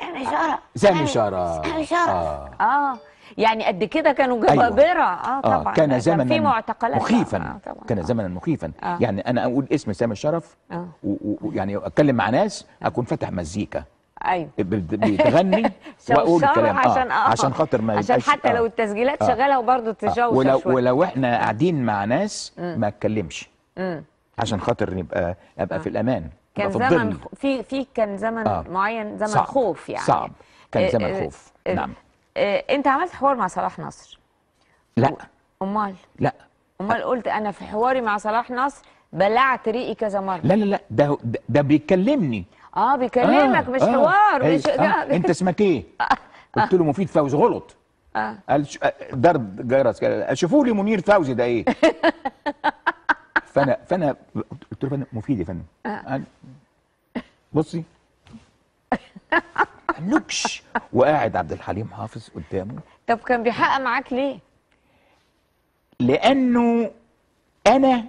سامي شرف سامي شرف سامي شرف اه, آه. يعني قد كده كانوا جبابره أيوة. اه, آه، طبعا كان يعني زمنا في معتقلات مخيفا آه كان زمنا مخيفا آه. يعني انا اقول اسم سامي شرف آه. ويعني يعني اتكلم مع ناس آه. اكون فاتح مزيكا ايوه بتغني واقول الكلام آه، عشان آه. عشان خاطر ما عشان حتى آه. لو التسجيلات آه. شغاله وبرضه تجاوب آه. ولو ولو احنا قاعدين مع ناس ما اتكلمش عشان خاطر نبقى ابقى آه. في الامان كان زمن في في كان زمن آه. معين زمن صعب. خوف يعني صعب كان آه، زمن آه. خوف آه. نعم آه. انت عملت حوار مع صلاح نصر لا امال لا امال قلت انا في حواري مع صلاح نصر بلعت ريقي كذا مره لا لا لا ده ده بيكلمني اه بيكلمك آه مش حوار آه مش آه, آه، انت اسمك ايه؟ قلت له مفيد فوزي غلط آه. قال ضرب آه، جرس شوفوا لي منير فوزي ده ايه فانا فانا قلت له فندم مفيد يا فندم آه. بصي نكش وقاعد عبد الحليم حافظ قدامه طب كان بيحقق معاك ليه؟ لانه انا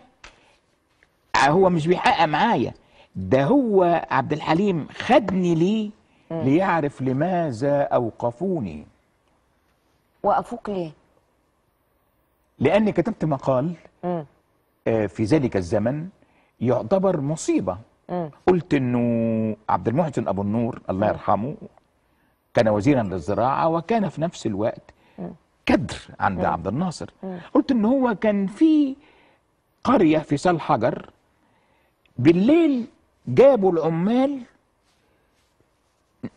هو مش بيحقق معايا ده هو عبد الحليم خدني ليه ليعرف لماذا أوقفوني وقفوك ليه؟ لأني كتبت مقال آه، في ذلك الزمن يعتبر مصيبة قلت أنه عبد المحسن أبو النور الله يرحمه كان وزيرا للزراعة وكان في نفس الوقت كدر عند عبد الناصر قلت أنه هو كان في قرية في سال حجر بالليل جابوا العمال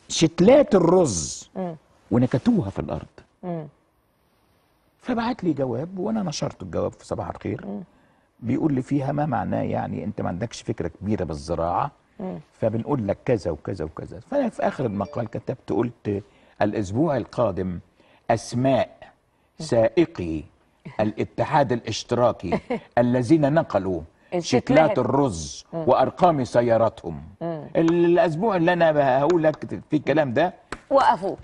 شتلات الرز ونكتوها في الارض فبعت لي جواب وانا نشرت الجواب في صباح الخير بيقول لي فيها ما معناه يعني انت ما عندكش فكره كبيره بالزراعه فبنقول لك كذا وكذا وكذا فانا في اخر المقال كتبت قلت الاسبوع القادم اسماء سائقي الاتحاد الاشتراكي الذين نقلوا شكلات الرز وارقام سياراتهم الاسبوع اللي انا هقول لك في الكلام ده وقفوك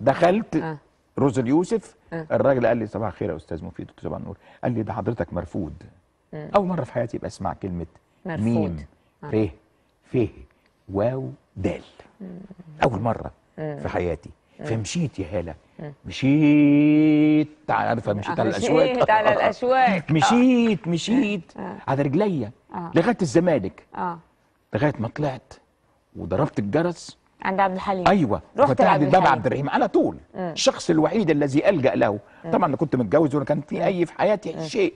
دخلت آه. رز روز اليوسف آه. الراجل قال لي صباح الخير يا استاذ مفيد دكتور نور قال لي ده حضرتك مرفوض اول مره في حياتي بسمع كلمه مرفوض. ميم آه. ر ف واو دال اول مره في حياتي فمشيت يا هاله مشيت عارفه مشيت على الاشواك مشيت على الاشواك مشيت مشيت آه. آه. على رجليا آه. لغايه الزمالك لغايه ما طلعت وضربت الجرس عند عبد الحليم ايوه رحت عند الباب عبد الرحيم على طول مم. الشخص الوحيد الذي الجا له مم. طبعا انا كنت متجوز ولا كان في اي في حياتي مم. شيء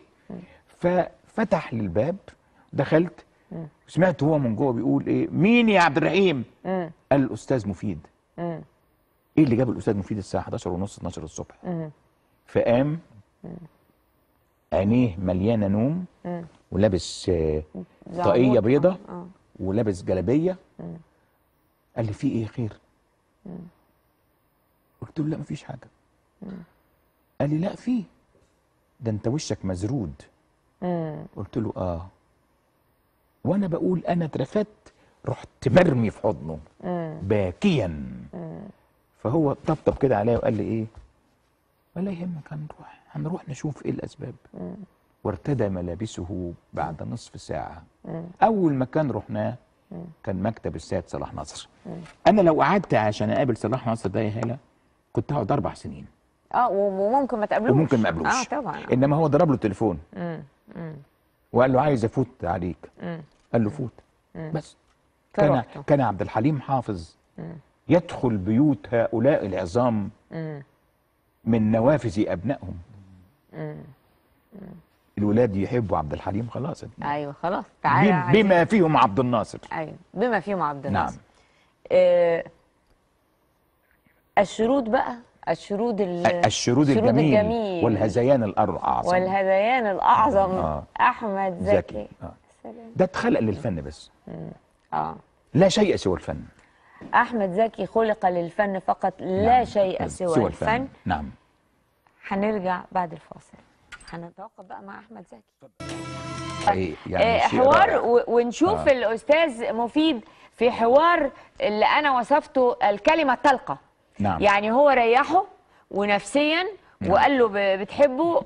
ففتح لي الباب دخلت سمعت هو من جوه بيقول ايه مين يا عبد الرحيم قال الاستاذ مفيد ايه اللي جاب الاستاذ مفيد الساعه 11 ونص 12 الصبح فقام عينيه مليانه نوم ولابس آه، طاقيه بيضه آه. ولابس جلابيه قال لي في ايه خير قلت له لا مفيش حاجه قال لي لا في ده انت وشك مزرود قلت له اه وانا بقول انا اترفدت رحت مرمي في حضنه باكيا فهو طبطب كده عليا وقال لي ايه ولا يهمك هنروح هنروح نشوف ايه الاسباب وارتدى ملابسه بعد نصف ساعه اول مكان رحناه كان مكتب السيد صلاح نصر انا لو قعدت عشان اقابل صلاح نصر ده يا هاله كنت هقعد اربع سنين اه وممكن ما تقابلوش وممكن ما اقابلوش اه طبعا انما هو ضرب له تليفون وقال له عايز افوت عليك قال له فوت بس كان كان عبد الحليم حافظ يدخل بيوت هؤلاء العظام من نوافذ أبنائهم الولاد يحبوا عبد الحليم خلاص ايوه خلاص تعالى بما فيهم عبد الناصر ايوه بما فيهم عبد الناصر نعم آه الشرود بقى الشرود الشرود الجميل, الجميل والهذيان الاعظم والهذيان الاعظم آه. آه. احمد زكي, زكي. آه. ده اتخلق للفن بس اه لا شيء سوى الفن أحمد زكي خلق للفن فقط لا نعم. شيء سوى, سوى الفن. الفن نعم هنرجع بعد الفاصل هنتوقف بقى مع أحمد زكي طيب. يعني آه، حوار ونشوف آه. الأستاذ مفيد في حوار اللي أنا وصفته الكلمة الطلقة نعم. يعني هو ريحه ونفسيا نعم. وقال له بتحبه آه.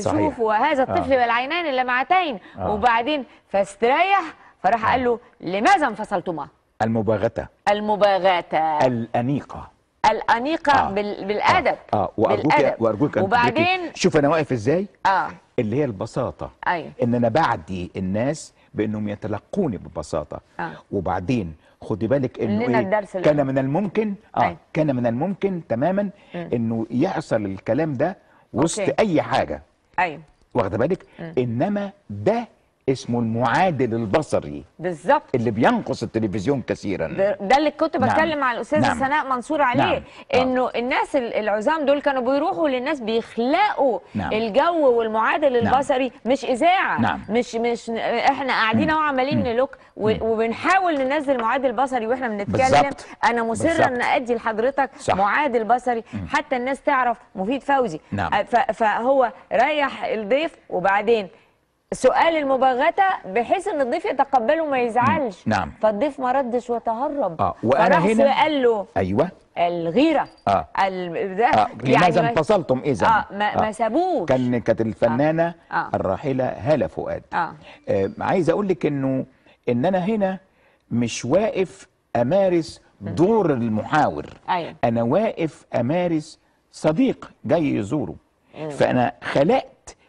وشوف وهذا آه. الطفل آه. بالعينين اللمعتين آه. وبعدين فاستريح فراح آه. قال له لماذا انفصلتما المباغتة المباغتة الأنيقة الأنيقة آه. بال... بالأدب آه. آه. وأرجوك بالأدب. وأرجوك وبعدين شوف أنا واقف إزاي آه. اللي هي البساطة أيوه. إن أنا بعدي الناس بأنهم يتلقوني ببساطة آه. وبعدين خدي بالك انه إيه الدرس كان من الممكن اه أي. أيوه. كان من الممكن تماما م. انه يحصل الكلام ده وسط أوكي. اي حاجه ايوه واخده بالك م. انما ده اسمه المعادل البصري بالظبط اللي بينقص التلفزيون كثيرا ده اللي كنت نعم. بتكلم نعم. مع الاستاذه نعم. سناء منصور عليه نعم. آه. انه الناس العزام دول كانوا بيروحوا للناس بيخلقوا نعم. الجو والمعادل نعم. البصري نعم. مش اذاعه نعم. مش مش احنا قاعدين اهو عمالين نلوك وبنحاول ننزل معادل بصري واحنا بنتكلم بالزبط. انا مصره ان ادي لحضرتك صح. معادل بصري مم. حتى الناس تعرف مفيد فوزي نعم. آه، فهو ريح الضيف وبعدين سؤال المباغتة بحيث ان الضيف يتقبله وما يزعلش نعم فالضيف ما ردش وتهرب اه وانا هنا قال له ايوه الغيره اه, قال ده آه. يعني لماذا انفصلتم اذا اه ما, آه. ما سابوش كان كانت آه. الفنانه آه. آه. الراحله هاله فؤاد آه. آه عايز اقول لك انه ان انا هنا مش واقف امارس دور المحاور أيوة. انا واقف امارس صديق جاي يزوره فانا خلقت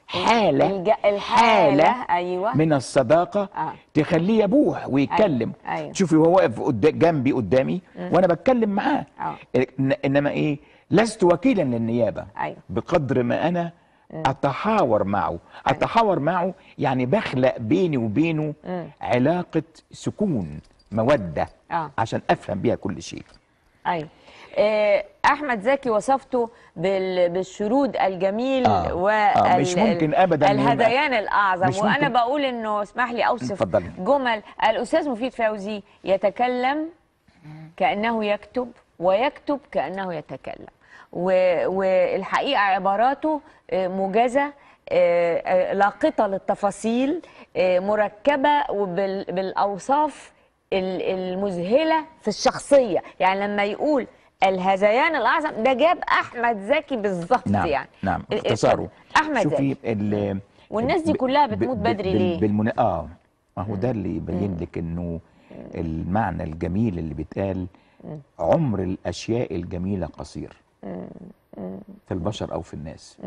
حالة الحالة أيوة من الصداقة آه. تخليه يبوح ويتكلم أيوة. أيوة. شوفي هو واقف جنبي قدامي وأنا بتكلم معاه آه. إنما إيه لست وكيلا للنيابة أيوة. بقدر ما أنا أتحاور معه أيوة. أتحاور معه يعني بخلق بيني وبينه م. علاقة سكون مودة آه. عشان أفهم بيها كل شيء أيوة آه، احمد زكي وصفته بالشرود الجميل آه. آه. وال مش ممكن ابدا الهذيان الاعظم وانا بقول انه اسمح لي اوصف اتفضل. جمل الاستاذ مفيد فوزي يتكلم كانه يكتب ويكتب كانه يتكلم والحقيقه عباراته آه، مجازه لاقطه للتفاصيل مركبه وبالاوصاف المذهله في الشخصيه يعني لما يقول الهذيان الاعظم ده جاب احمد زكي بالظبط نعم يعني نعم اختصاره احمد شوفي زكي والناس دي كلها بتموت بدري ليه بالمنا... اه ما هو ده اللي يبين لك انه المعنى الجميل اللي بيتقال عمر الاشياء الجميله قصير في البشر او في الناس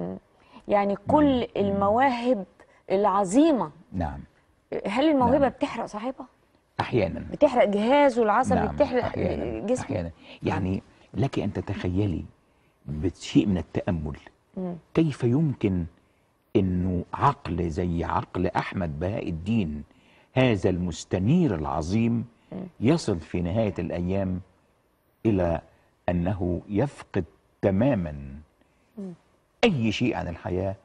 يعني كل المواهب العظيمه نعم هل الموهبه نعم. بتحرق صاحبها احيانا بتحرق جهازه العصبي نعم. بتحرق أحيانا. جسمه احيانا يعني لك أن تتخيلي بشيء من التأمل كيف يمكن أنه عقل زي عقل أحمد بهاء الدين هذا المستنير العظيم يصل في نهاية الأيام إلى أنه يفقد تماما أي شيء عن الحياة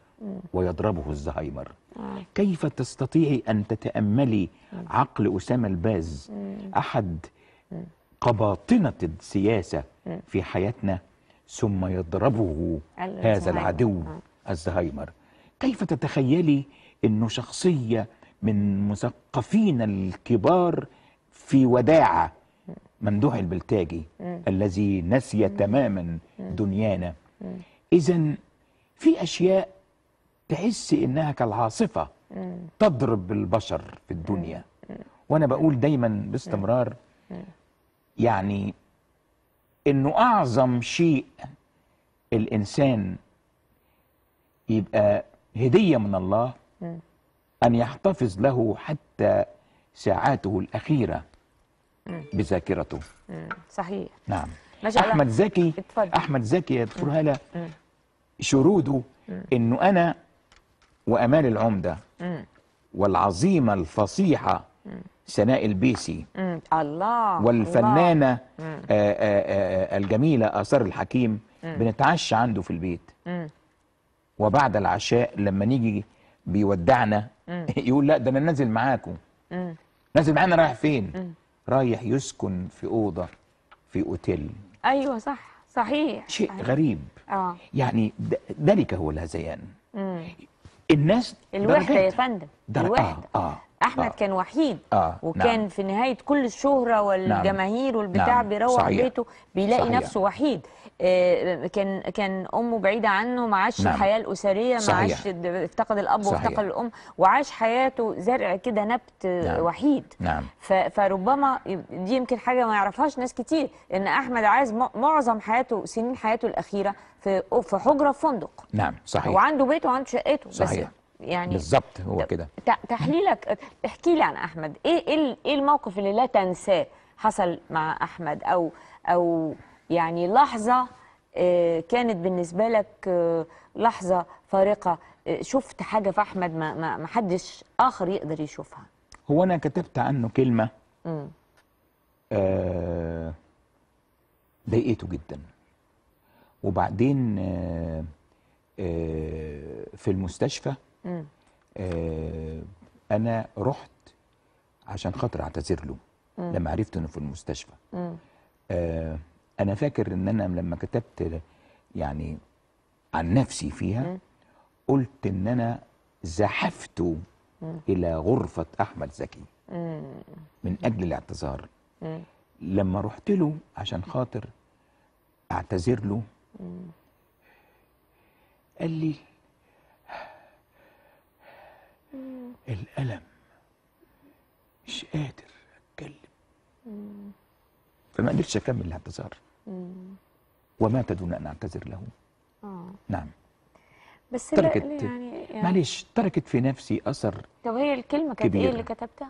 ويضربه الزهايمر آه. كيف تستطيعي أن تتأملي عقل أسامة الباز أحد قباطنة السياسة في حياتنا ثم يضربه هذا العدو الزهايمر كيف تتخيلي أنه شخصية من مثقفين الكبار في وداعة ممدوح البلتاجي الذي نسي تماما دنيانا إذا في أشياء تحس إنها كالعاصفة تضرب البشر في الدنيا وأنا بقول دايما باستمرار يعني انه اعظم شيء الانسان يبقى هديه من الله ان يحتفظ له حتى ساعاته الاخيره بذاكرته صحيح نعم احمد زكي احمد زكي يا دكتور هاله شروده انه انا وامال العمده والعظيمه الفصيحه سناء البيسي الله والفنانة الله. آآ آه، آآ آه، آه، الجميلة آثار الحكيم بنتعشى عنده في البيت وبعد العشاء لما نيجي بيودعنا يقول لا ده أنا نازل معاكم نازل معانا رايح فين رايح يسكن في أوضة في أوتيل أيوة صح صحيح شيء صحيح. غريب آه. يعني ذلك هو الهذيان الناس الوحدة يا فندم الوحدة آه. آه. احمد آه. كان وحيد آه. نعم. وكان نعم. في نهايه كل الشهره والجماهير والبتاع نعم. بيروح صحيح. بيته بيلاقي صحيح. نفسه وحيد آه، كان كان امه بعيده عنه ما عاش نعم. الحياه الاسريه ما عاش افتقد الاب وافتقد الام وعاش حياته زرع كده نبت آه، نعم. وحيد نعم. فربما دي يمكن حاجه ما يعرفهاش ناس كتير ان احمد عايز معظم حياته سنين حياته الاخيره في في حجره في فندق نعم صحيح وعنده بيته وعنده شقته صحيح. بس يعني بالظبط هو كده تحليلك احكي لي عن احمد ايه إيه, ايه الموقف اللي لا تنساه حصل مع احمد او او يعني لحظه آه، كانت بالنسبه لك آه، لحظه فارقه آه، شفت حاجه في احمد ما ما حدش اخر يقدر يشوفها هو انا كتبت عنه كلمه امم آه جدا وبعدين آه آه في المستشفى آه انا رحت عشان خاطر اعتذر له لما عرفت انه في المستشفى آه انا فاكر ان انا لما كتبت يعني عن نفسي فيها قلت ان انا زحفته الى غرفه احمد زكي من اجل الاعتذار لما رحت له عشان خاطر اعتذر له قال لي الألم مش قادر أتكلم فما قدرتش أكمل الاعتذار ومات دون أن أعتذر له آه. نعم بس تركت يعني, يعني معلش تركت في نفسي أثر طب هي الكلمة كانت إيه اللي كتبتها؟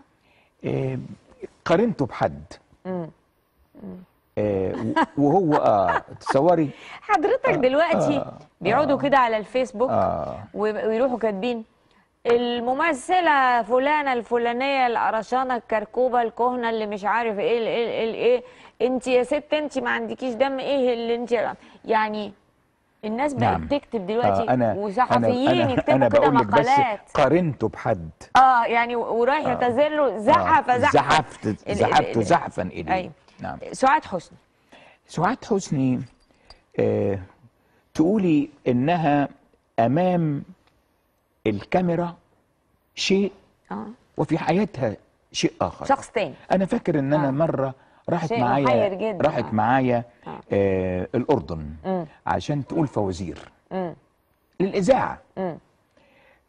آه قارنته بحد مم. مم. آه، وهو اه تصوري حضرتك دلوقتي آه, آه، بيقعدوا آه كده على الفيسبوك آه ويروحوا كاتبين الممثله فلانه الفلانيه القرشانه الكركوبه الكهنه اللي مش عارف ايه ايه ايه, إيه انت يا ست انت ما عندكيش دم ايه اللي انت يعني الناس بقت نعم. تكتب دلوقتي آه أنا وصحفيين أنا يكتبوا كده مقالات بس قارنته بحد اه يعني ورايح آه. يتذله زحف آه زحف زحفت زحفا اليه أيوه. نعم سعاد حسني سعاد حسني آه تقولي انها امام الكاميرا شيء آه. وفي حياتها شيء اخر شخص تاني انا فاكر ان انا آه. مره راحت معايا راحت آه. معايا آه. آه الاردن م. عشان تقول فوازير للاذاعه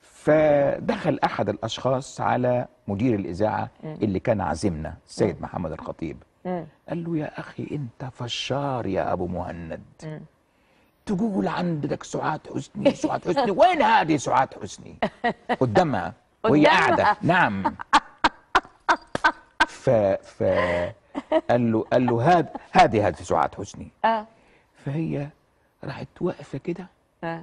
فدخل احد الاشخاص على مدير الاذاعه م. اللي كان عازمنا السيد محمد الخطيب م. قال له يا اخي انت فشار يا ابو مهند م. تقول عندك سعاد حسني سعاد حسني وين هذه سعاد حسني قدامها وهي قاعده نعم ف ف قال له قال له هاد هذه هذه سعاد حسني اه فهي راحت واقفه كده اه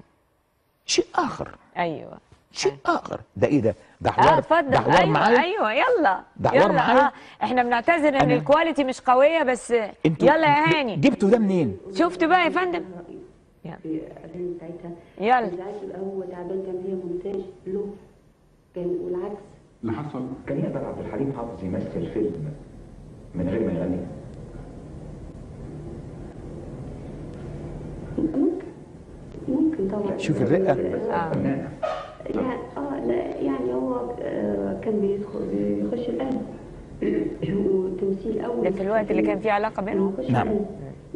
شيء اخر ايوه شيء آه. اخر ده ايه ده ده آه، حوار آه ده حوار أيوة معايا ايوه يلا ده حوار معايا آه. احنا بنعتذر ان الكواليتي مش قويه بس يلا يا هاني جبتوا ده منين شفتوا بقى يا فندم الاغاني بتاعتها يلا العكس يبقى هو تعبان كان هي مونتاج له كان والعكس اللي حصل كان يقدر عبد الحليم حافظ يمثل فيلم من غير ما يغني ممكن ممكن طبعا شوف الرقه اه يعني اه لا يعني هو آه، كان بيدخل بيخش الاهل وتمثيل اول ده في الوقت اللي كان فيه علاقه بينهم نعم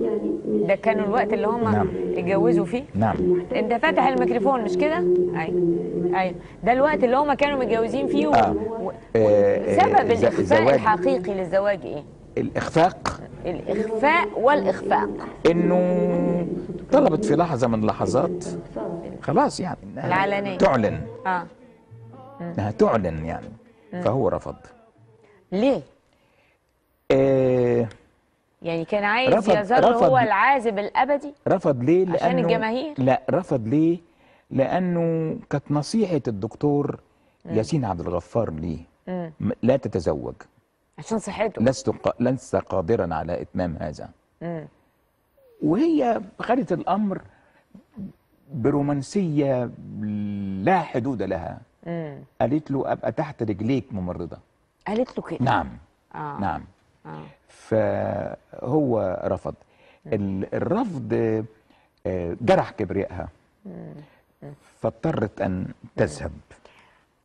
يعني ده كان الوقت اللي هم نعم. اتجوزوا فيه نعم انت فاتح الميكروفون مش كده ايوه ايوه ده الوقت اللي هم كانوا متجوزين فيه و... آه. و... آه. سبب آه، الاخفاء الحقيقي للزواج ايه الاخفاق الاخفاء والاخفاق انه طلبت في لحظه من لحظات خلاص يعني العلنية. تعلن اه انها تعلن يعني م. فهو رفض ليه؟ آه يعني كان عايز يظل هو العازب الابدي رفض ليه لأنه عشان الجماهير لا رفض ليه لانه كانت نصيحه الدكتور مم. ياسين عبد الغفار ليه مم. لا تتزوج عشان صحته لست ق... لست قادرا على اتمام هذا مم. وهي خدت الامر برومانسيه لا حدود لها مم. قالت له ابقى تحت رجليك ممرضه قالت له كده نعم آه. نعم آه. فهو رفض الرفض آه، جرح كبريائها فاضطرت ان تذهب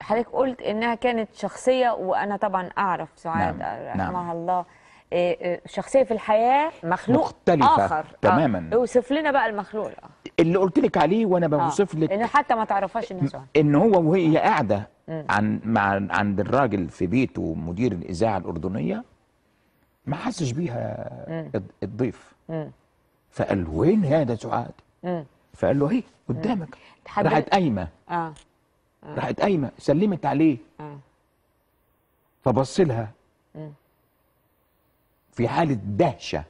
حضرتك قلت انها كانت شخصيه وانا طبعا اعرف سعاد نعم. نعم. رحمها نعم. الله آه، شخصيه في الحياه مخلوق مختلفة اخر تماما آه. اوصف لنا بقى المخلوق الاخر اللي قلت لك عليه وانا بوصف لك آه. انه حتى ما تعرفهاش ان سعاد ان هو وهي قاعده عن مع عند الراجل في بيته مدير الاذاعه الاردنيه ما حسش بيها مم. الضيف مم. فقال له وين هذا سعاد فقال له اهي قدامك راحت قايمه اه, آه. راحت قايمه سلمت عليه اه فبص لها في حاله دهشه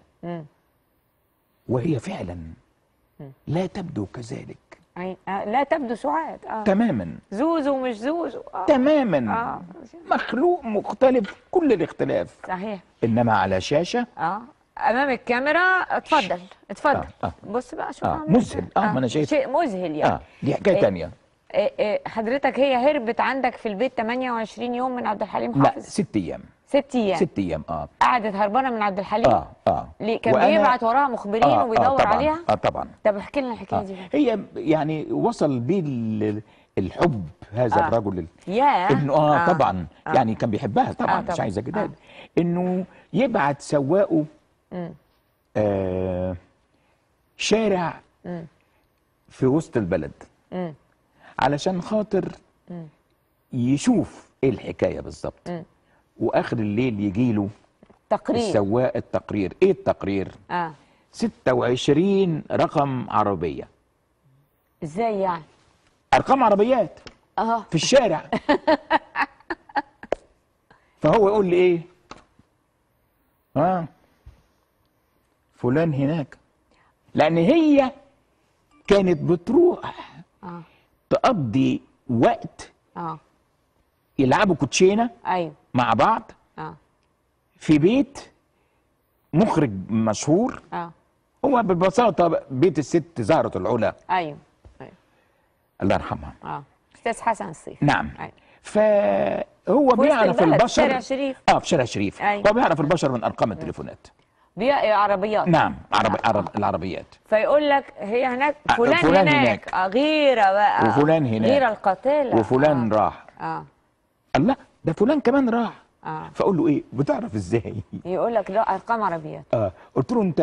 وهي فعلا لا تبدو كذلك آه، لا تبدو سعاد آه. تماما زوزو ومش زوزو آه. تماما آه. مخلوق مختلف كل الاختلاف صحيح انما على شاشه اه امام الكاميرا اتفضل اتفضل آه. آه. بص بقى شوف آه. مذهل اه ما انا شايف شيء مذهل يعني آه. دي حكايه إيه. إيه. إيه. حضرتك هي هربت عندك في البيت 28 يوم من عبد الحليم حافظ لا ست ايام ست ايام ست ايام اه قعدت هربانه من عبد الحليم اه اه ليه كان وأنا... بيبعت وراها مخبرين آه،, آه وبيدور آه طبعًا عليها اه طبعا طب احكي لنا الحكايه آه. دي هي يعني وصل بيه الحب هذا آه. الرجل ياه انه آه, آه طبعا آه. يعني كان بيحبها طبعا, آه طبعًا. مش عايزه كده آه. انه يبعت سواقه آه شارع م. في وسط البلد م. علشان خاطر م. يشوف ايه الحكايه بالظبط واخر الليل يجي له تقرير السواق التقرير ايه التقرير اه 26 رقم عربيه ازاي يعني ارقام عربيات اه في الشارع فهو يقول لي ايه اه فلان هناك لان هي كانت بتروح آه. تقضي وقت آه. يلعبوا كوتشينه ايوه مع بعض آه. في بيت مخرج مشهور آه. هو ببساطه بيت الست زهره العلا ايوه ايوه الله يرحمها اه استاذ حسن الصيف نعم أيوه. فهو بيعرف البشر في شارع شريف اه في شارع شريف أيوه. هو بيعرف البشر من ارقام أيوه. التليفونات بيع عربيات نعم عربي آه. عرب العربيات فيقول لك هي هناك آه، فلان, فلان هناك, هناك. آه، غيره بقى وفلان هناك غيره القاتله وفلان آه. راح اه الله ده فلان كمان راح آه. فاقول له ايه بتعرف ازاي يقول لك ده ارقام عربيات اه قلت له انت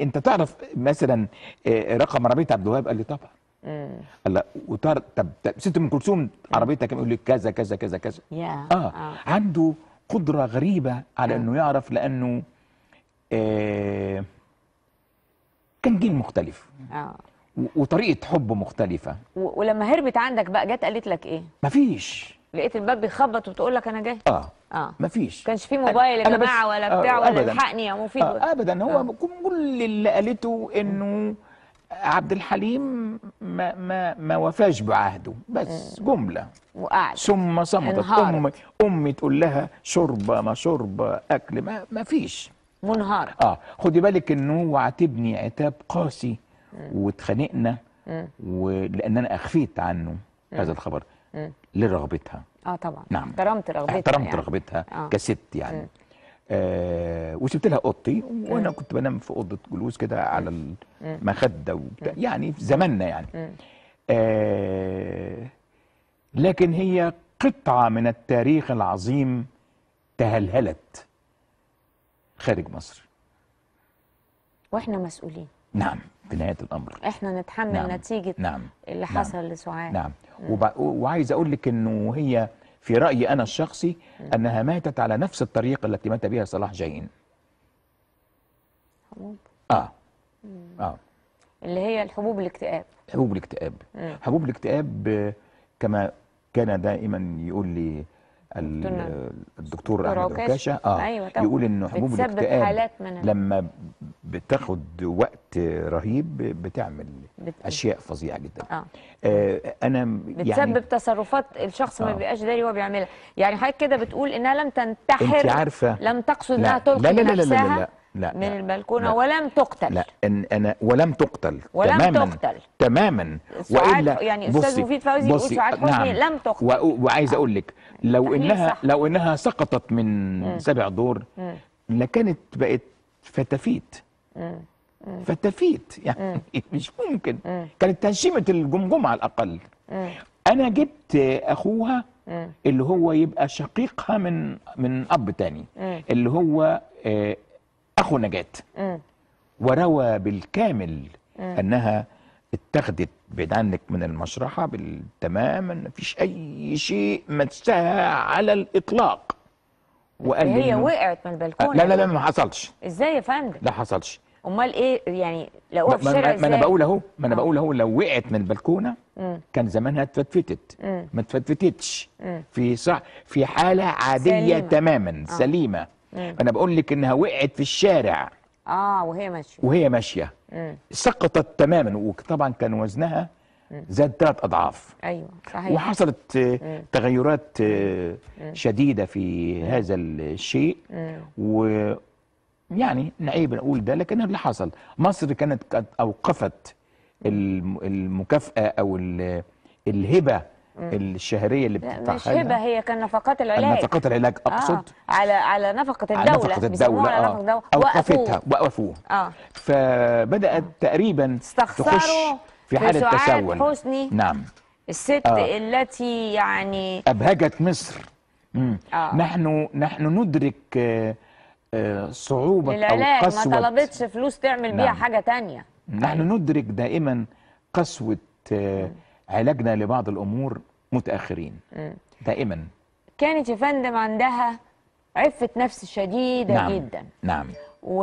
انت تعرف مثلا آه، رقم عربيه عبد الوهاب قال لي طبعا قال لا وتعرف طب ست من كلثوم عربيتها يقول لك كذا كذا كذا كذا yeah. آه. اه عنده قدره غريبه على آه. انه يعرف لانه آه كان جيل مختلف اه وطريقه حب مختلفه ولما هربت عندك بقى جت قالت لك ايه مفيش لقيت الباب بيخبط وبتقول لك انا جاي اه اه مفيش كانش في موبايل يا جماعه ولا آه، بتاع آه ولا الحقني يا مفيد آه ابدا هو آه. كل اللي قالته انه عبد الحليم ما ما ما وفاش بعهده بس جمله وقعد ثم صمتت امي امي تقول لها شوربه ما شوربه اكل ما ما فيش منهار اه خدي بالك انه عاتبني عتاب قاسي واتخانقنا ولان انا اخفيت عنه هذا الخبر اه. لرغبتها اه طبعا نعم احترمت رغبتها احترمت يعني. رغبتها آه. كست يعني آه وسبت لها اوضتي وانا كنت بنام في اوضه جلوس كده على المخده وبتاع يعني في زماننا يعني آه لكن هي قطعه من التاريخ العظيم تهلهلت خارج مصر واحنا مسؤولين نعم في نهايه الامر احنا نتحمل نعم. نتيجه نعم. اللي نعم. حصل لسعاد نعم وعايز اقول لك انه هي في رايي انا الشخصي انها ماتت على نفس الطريقه التي مات بها صلاح جايين حبوب اه اه اللي هي الحبوب الاكتئاب حبوب الاكتئاب حبوب الاكتئاب آه، كما كان دائما يقول لي الدكتور احمد عكاشه اه أيوة طبعا. يقول ان حبوب الاكتئاب لما بتاخد وقت رهيب بتعمل بت... اشياء فظيعه جدا آه. آه انا يعني بتسبب يعني تصرفات الشخص آه. ما بيبقاش داري هو بيعملها يعني حضرتك كده بتقول انها لم تنتحر انت عارفه لم تقصد لا. انها تلقي لا لا لا, لا, لا, لا, لا. لا من لا البلكونه لا ولم تقتل لا إن انا ولم تقتل ولم تماما تقتل تماما والا يعني استاذ مفيد فوزي بيقول سعاد حسني نعم لم تقتل وعايز اقول لك لو انها صح. لو انها سقطت من مم. سبع دور مم. لكانت بقت فتافيت فتافيت يعني مم. مش ممكن مم. كانت هشمه الجمجمه على الاقل مم. انا جبت اخوها اللي هو يبقى شقيقها من من اب تاني اللي هو آه، أخو نجاة وروى بالكامل أنها اتخذت بعيد عنك من المشرحة بالتمام ما فيش أي شيء مسها على الإطلاق وقال إيه، هي وقعت من البلكونة لا لا لا ما حصلش ازاي يا فندم؟ لا حصلش امال ايه يعني لقوها في الشارع ما انا بقول اهو ما انا آه. بقول اهو لو وقعت من البلكونه مم. كان زمانها اتفتفتت ما اتفتفتتش في صح في حاله عاديه سليمة. تماما آه. سليمه انا بقول لك انها وقعت في الشارع اه وهي ماشيه وهي ماشيه سقطت تماما وطبعا كان وزنها زاد ثلاث اضعاف ايوه صحيح وحصلت آه، مم. تغيرات آه، مم. شديده في مم. هذا الشيء و يعني نعيب نقول ده لكن اللي حصل مصر كانت قد اوقفت المكافاه او الهبه الشهريه اللي بتدفعها مش هبه هي كان نفقات العلاج نفقات العلاج آه، اقصد آه. على على نفقه الدوله على آه. نفقه الدوله آه. وقفتها وقفوه آه. فبدات تقريبا تخش في حاله تسول حسني نعم الست آه. التي يعني ابهجت مصر آه. نحن نحن ندرك آه آه صعوبه او قسوه ما طلبتش فلوس تعمل نعم. بيها حاجه تانية نحن طيب. ندرك دائما قسوه آه، علاجنا لبعض الامور متاخرين م. دائما كانت يا فندم عندها عفه نفس شديده نعم. جدا نعم و...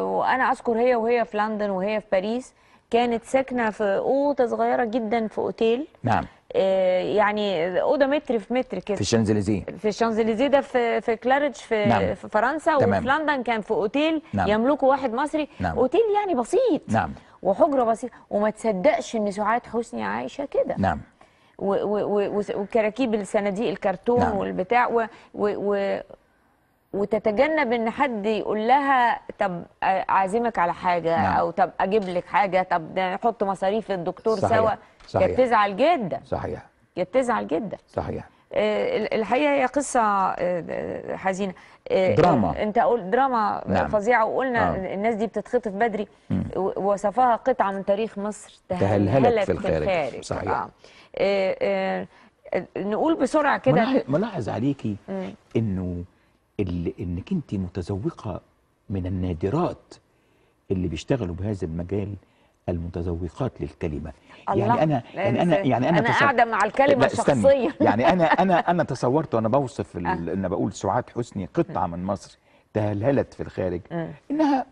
وانا اذكر هي وهي في لندن وهي في باريس كانت ساكنه في اوضه صغيره جدا في اوتيل نعم آه، يعني اوضه متر في متر كده في الشانزليزيه في الشانزليزيه ده في في كلاريدج في, نعم. في فرنسا تمام. وفي لندن كان في اوتيل نعم. يملكه واحد مصري نعم. اوتيل يعني بسيط نعم وحجره بسيطه وما تصدقش ان سعاد حسني عايشه كده نعم وكراكيب الصناديق الكرتون نعم. والبتاع و و وتتجنب ان حد يقول لها طب اعزمك على حاجه نعم. او طب اجيب لك حاجه طب نحط مصاريف الدكتور صحيح. سوا صحيح كانت تزعل جدا صحيح كانت تزعل جدا صحيح الحقيقه هي قصه حزينه دراما انت قلت دراما نعم. فظيعه وقلنا آه. الناس دي بتتخطف بدري وصفها قطعه من تاريخ مصر تهلهلت في الخارج, في الخارج. صحيح آه. آه، آه، نقول بسرعه كده ملاحظ عليكي انه انك انت متذوقه من النادرات اللي بيشتغلوا بهذا المجال المتذوقات للكلمه يعني الله. يعني انا يعني انا يعني انا, أنا تصور... قاعده مع الكلمه الشخصيه يعني انا انا انا تصورت وانا بوصف آه. ال... انا بقول سعاد حسني قطعه من مصر تهلهلت في الخارج انها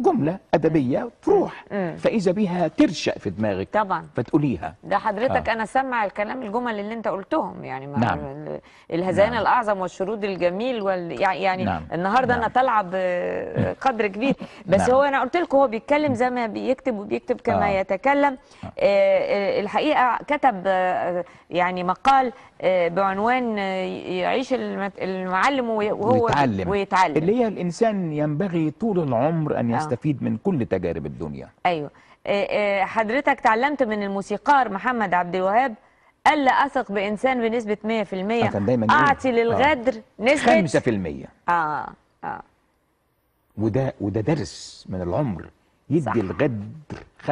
جمله ادبيه تروح فاذا بها ترشق في دماغك طبعا فتقوليها ده حضرتك آه. انا سمع الكلام الجمل اللي انت قلتهم يعني نعم. الهزيان نعم. الاعظم والشرود الجميل وال يعني نعم. النهارده نعم. انا طالعه بقدر كبير بس نعم. هو انا قلت لكم هو بيتكلم زي ما بيكتب وبيكتب كما آه. يتكلم آه. آه, آه، الحقيقه كتب آه يعني مقال آه بعنوان آه، يعيش المعلم وهو ويتعلم. ويتعلم اللي هي الانسان ينبغي طول العمر ان يستمر آه. نستفيد آه. من كل تجارب الدنيا ايوه آه، آه، حضرتك تعلمت من الموسيقار محمد عبد الوهاب الا اثق بانسان بنسبه 100% اعطي للغدر آه. نسبه 5% اه اه وده وده درس من العمر يدي صح. الغدر 5%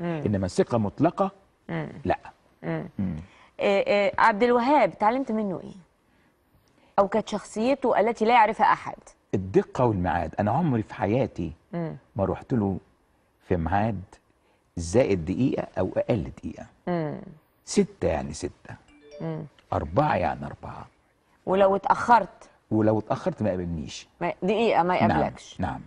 مم. انما الثقه مطلقه مم. لا إيه إيه عبد الوهاب تعلمت منه ايه او كانت شخصيته التي لا يعرفها احد الدقه والميعاد انا عمري في حياتي ما رحت له في ميعاد زائد دقيقه او اقل دقيقه مم. سته يعني سته مم. اربعه يعني اربعه ولو اتاخرت ولو اتاخرت ما يقابلنيش دقيقه ما نعم، يقابلكش نعم, نعم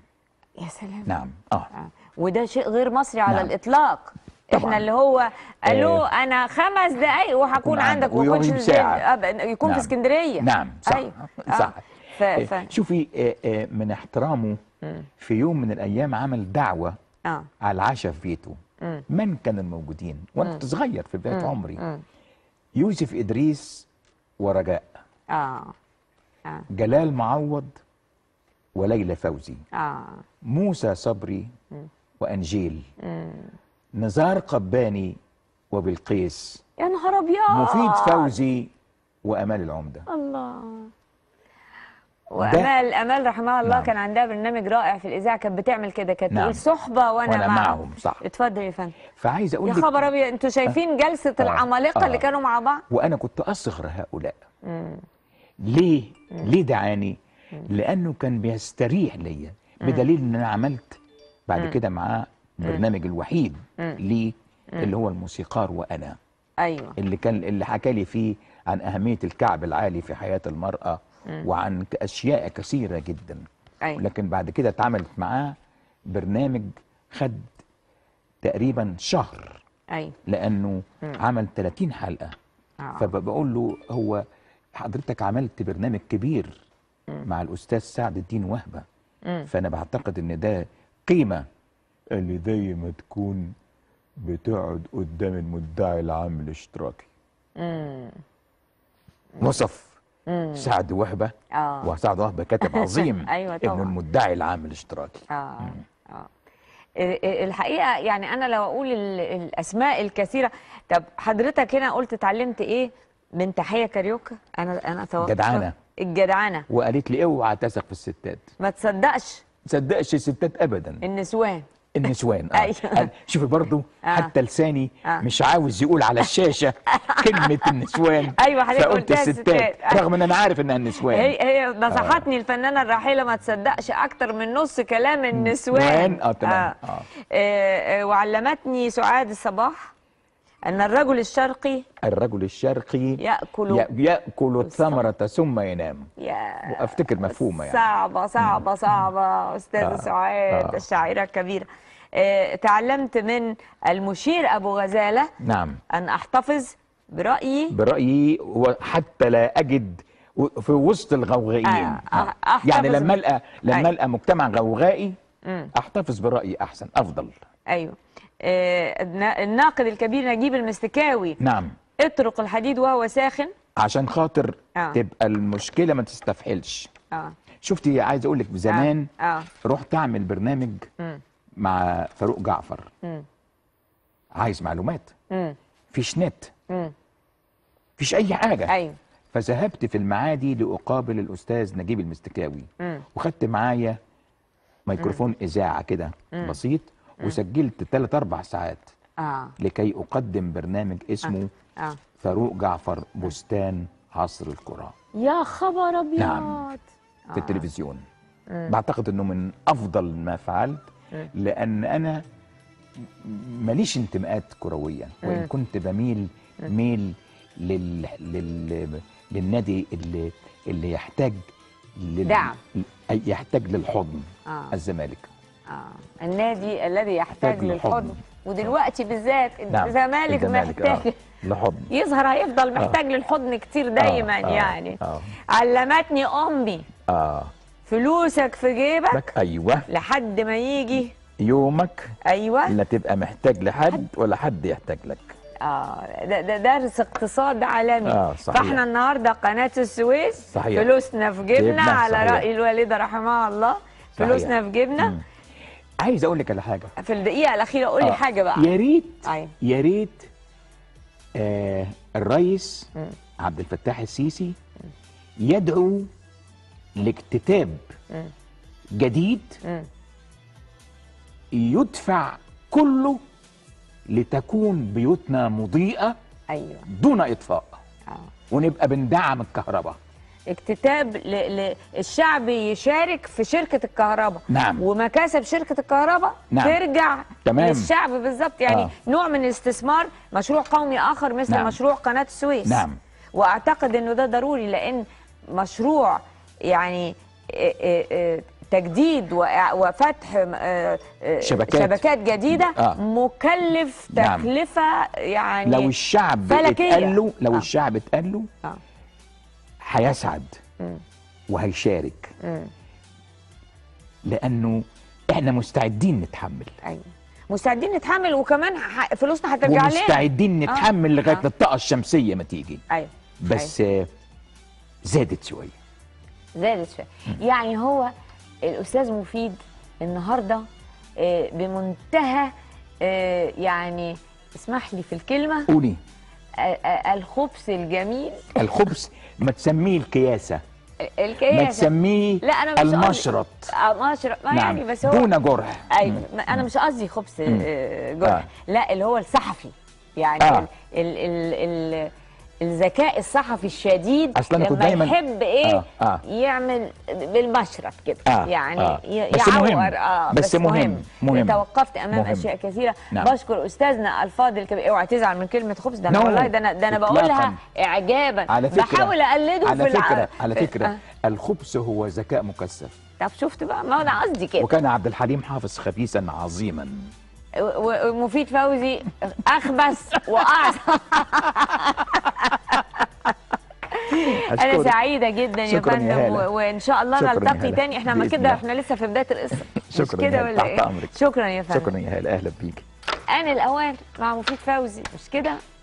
يا سلام نعم اه, آه. وده شيء غير مصري نعم. على الاطلاق طبعًا. احنا اللي هو آه. الو آه انا خمس دقايق وهكون نعم، عندك وما يكون نعم. في اسكندريه نعم صح أيوه. آه. صح آه. ف... إيه، ف... شوفي إيه، إيه، من احترامه في يوم من الايام عمل دعوه آه. على العشاء في بيته من كانوا الموجودين وانا كنت صغير في بدايه عمري يوسف ادريس ورجاء آه. آه. جلال معوض وليلى فوزي آه. موسى صبري مم. وانجيل مم. نزار قباني وبلقيس يا نهار ابيض مفيد فوزي وامال العمده الله وامال امال رحمها الله نعم. كان عندها برنامج رائع في الاذاعه كانت بتعمل كده كانت نعم. تقول صحبه وانا, وأنا معهم. معهم صح اتفضل يا فندم فعايز اقول يا خبر ابيض انتوا آه. شايفين أه. جلسه آه. العمالقه آه. اللي كانوا مع بعض وانا كنت اصغر هؤلاء مم. ليه مم. ليه دعاني مم. لانه كان بيستريح ليا بدليل ان انا عملت بعد مم. كده معاه البرنامج الوحيد ليه اللي هو الموسيقار وانا ايوه اللي كان اللي حكى لي فيه عن اهميه الكعب العالي في حياه المراه وعن اشياء كثيره جدا أي. لكن بعد كده اتعملت معاه برنامج خد تقريبا شهر أي. لانه م. عمل 30 حلقه آه. فبقول له هو حضرتك عملت برنامج كبير م. مع الاستاذ سعد الدين وهبه م. فانا بعتقد ان ده قيمه اللي زي ما تكون بتقعد قدام المدعي العام الاشتراكي وصف سعد وهبه آه. وسعد وهبه كاتب أيوة عظيم أيوة طبعا. ابن المدعي العام الاشتراكي آه. آه. الحقيقه يعني انا لو اقول الاسماء الكثيره طب حضرتك هنا قلت اتعلمت ايه من تحيه كاريوكا انا انا توقفت جدعانه الجدعانه وقالت لي اوعى تثق في الستات ما تصدقش ما تصدقش الستات ابدا النسوان النسوان أيوة. آه. أيوة. شوفي برضو آه. حتى لساني آه. مش عاوز يقول على الشاشه كلمه النسوان ايوه حضرتك فقلت الستات أيوة. رغم ان انا عارف انها النسوان هي هي آه. نصحتني آه. الفنانه الرحيلة ما تصدقش اكتر من نص كلام النسوان آه. آه. آه. آه. آه. وعلمتني سعاد الصباح أن الرجل الشرقي الرجل الشرقي يأكل يأكل الثمرة ثم ينام يا أفتكر مفهومة يعني صعبة صعبة صعبة أستاذ آه سعاد آه الشاعرة الكبيرة آه تعلمت من المشير أبو غزالة نعم أن أحتفظ برأيي برأيي وحتى لا أجد في وسط الغوغائيين آه آه يعني لما ألقى لما ألقى مجتمع غوغائي أحتفظ برأيي أحسن أفضل أيوه آه، الناقد الكبير نجيب المستكاوي نعم اطرق الحديد وهو ساخن عشان خاطر آه. تبقى المشكله ما تستفحلش آه. شفتي عايز اقول لك زمان آه. آه. رحت اعمل برنامج م. مع فاروق جعفر م. عايز معلومات م. فيش نت م. فيش اي حاجه ايوه فذهبت في المعادي لاقابل الاستاذ نجيب المستكاوي وخدت معايا ميكروفون اذاعه كده بسيط وسجلت ثلاث اربع ساعات آه. لكي اقدم برنامج اسمه آه. آه. فاروق جعفر بستان عصر الكره يا خبر ابيض نعم آه. في التلفزيون آه. بعتقد انه من افضل ما فعلت آه. لان انا ماليش انتماءات كرويه وان كنت بميل ميل لل... لل... للنادي اللي اللي يحتاج لل... دعم يحتاج للحضن آه. الزمالك آه. النادي الذي يحتاج للحضن ودلوقتي بالذات الزمالك نعم، محتاج آه، لحضن يظهر هيفضل آه. محتاج آه. للحضن كتير دايما آه. آه. يعني آه. علمتني امي اه فلوسك في جيبك ايوه لحد ما يجي يومك ايوه لا تبقى محتاج لحد ولا حد يحتاج لك اه ده, ده درس اقتصاد عالمي آه صحيح. فاحنا النهارده قناه السويس صحيح. فلوسنا في جيبنا, جيبنا على صحيح. راي الوالده رحمها الله فلوسنا صحيح. في جيبنا مم. عايز اقول لك على حاجه في الدقيقه الاخيره قول لي آه. حاجه بقى يا ريت يا ريت آه الرئيس م. عبد الفتاح السيسي يدعو لاكتتاب جديد م. يدفع كله لتكون بيوتنا مضيئه أيوة. دون اطفاء آه. ونبقى بندعم الكهرباء اكتتاب للشعب يشارك في شركه الكهرباء نعم ومكاسب شركه الكهرباء نعم. ترجع تمام. للشعب بالظبط يعني آه. نوع من الاستثمار مشروع قومي اخر مثل نعم. مشروع قناه السويس نعم واعتقد انه ده ضروري لان مشروع يعني آه، آه، آه، تجديد وفتح شبكات, شبكات جديده آه. مكلف نعم. تكلفه نعم. يعني لو الشعب اتقال له لو آه. الشعب اتقال له آه. هيسعد وهيشارك لانه احنا مستعدين نتحمل ايوه مستعدين نتحمل وكمان فلوسنا هترجع لنا مستعدين آه. نتحمل آه. لغايه آه. الطاقه الشمسيه ما تيجي ايوه بس أيوة. زادت شويه زادت شويه يعني هو الاستاذ مفيد النهارده آه، بمنتهى آه، يعني اسمح لي في الكلمه قولي الخبز الجميل الخبز ما تسميه الكياسه الكياسه ما تسميه لا انا مش المشرط مشرط آه، ما نعم. يعني بس هو دون جرح ايوه انا مش قصدي خبز آه، جرح آه. لا اللي هو الصحفي يعني آه. ال ال ال, ال الذكاء الصحفي الشديد أصلاً لما كنت دايماً يحب ايه آه آه يعمل بالمشرف كده آه يعني آه بس يعور مهم آه بس, بس مهم مهم توقفت امام مهم اشياء كثيره نعم بشكر استاذنا الفاضل كبير اوعى تزعل من كلمه خبز ده والله ده انا ده انا بقولها اعجابا على فكرة بحاول اقلده على فكره في على فكره آه الخبز هو ذكاء مكثف طب شفت بقى ما انا قصدي كده وكان عبد الحليم حافظ خبيثا عظيما ومفيد فوزي اخبث واعظم انا سعيده جدا يا فندم وان شاء الله نلتقي تاني احنا ما كده احنا لسه في بدايه القصه شكرا كده ولا ايه شكرا يا فندم شكرا يا هلا اهلا بيك انا الاوان مع مفيد فوزي مش كده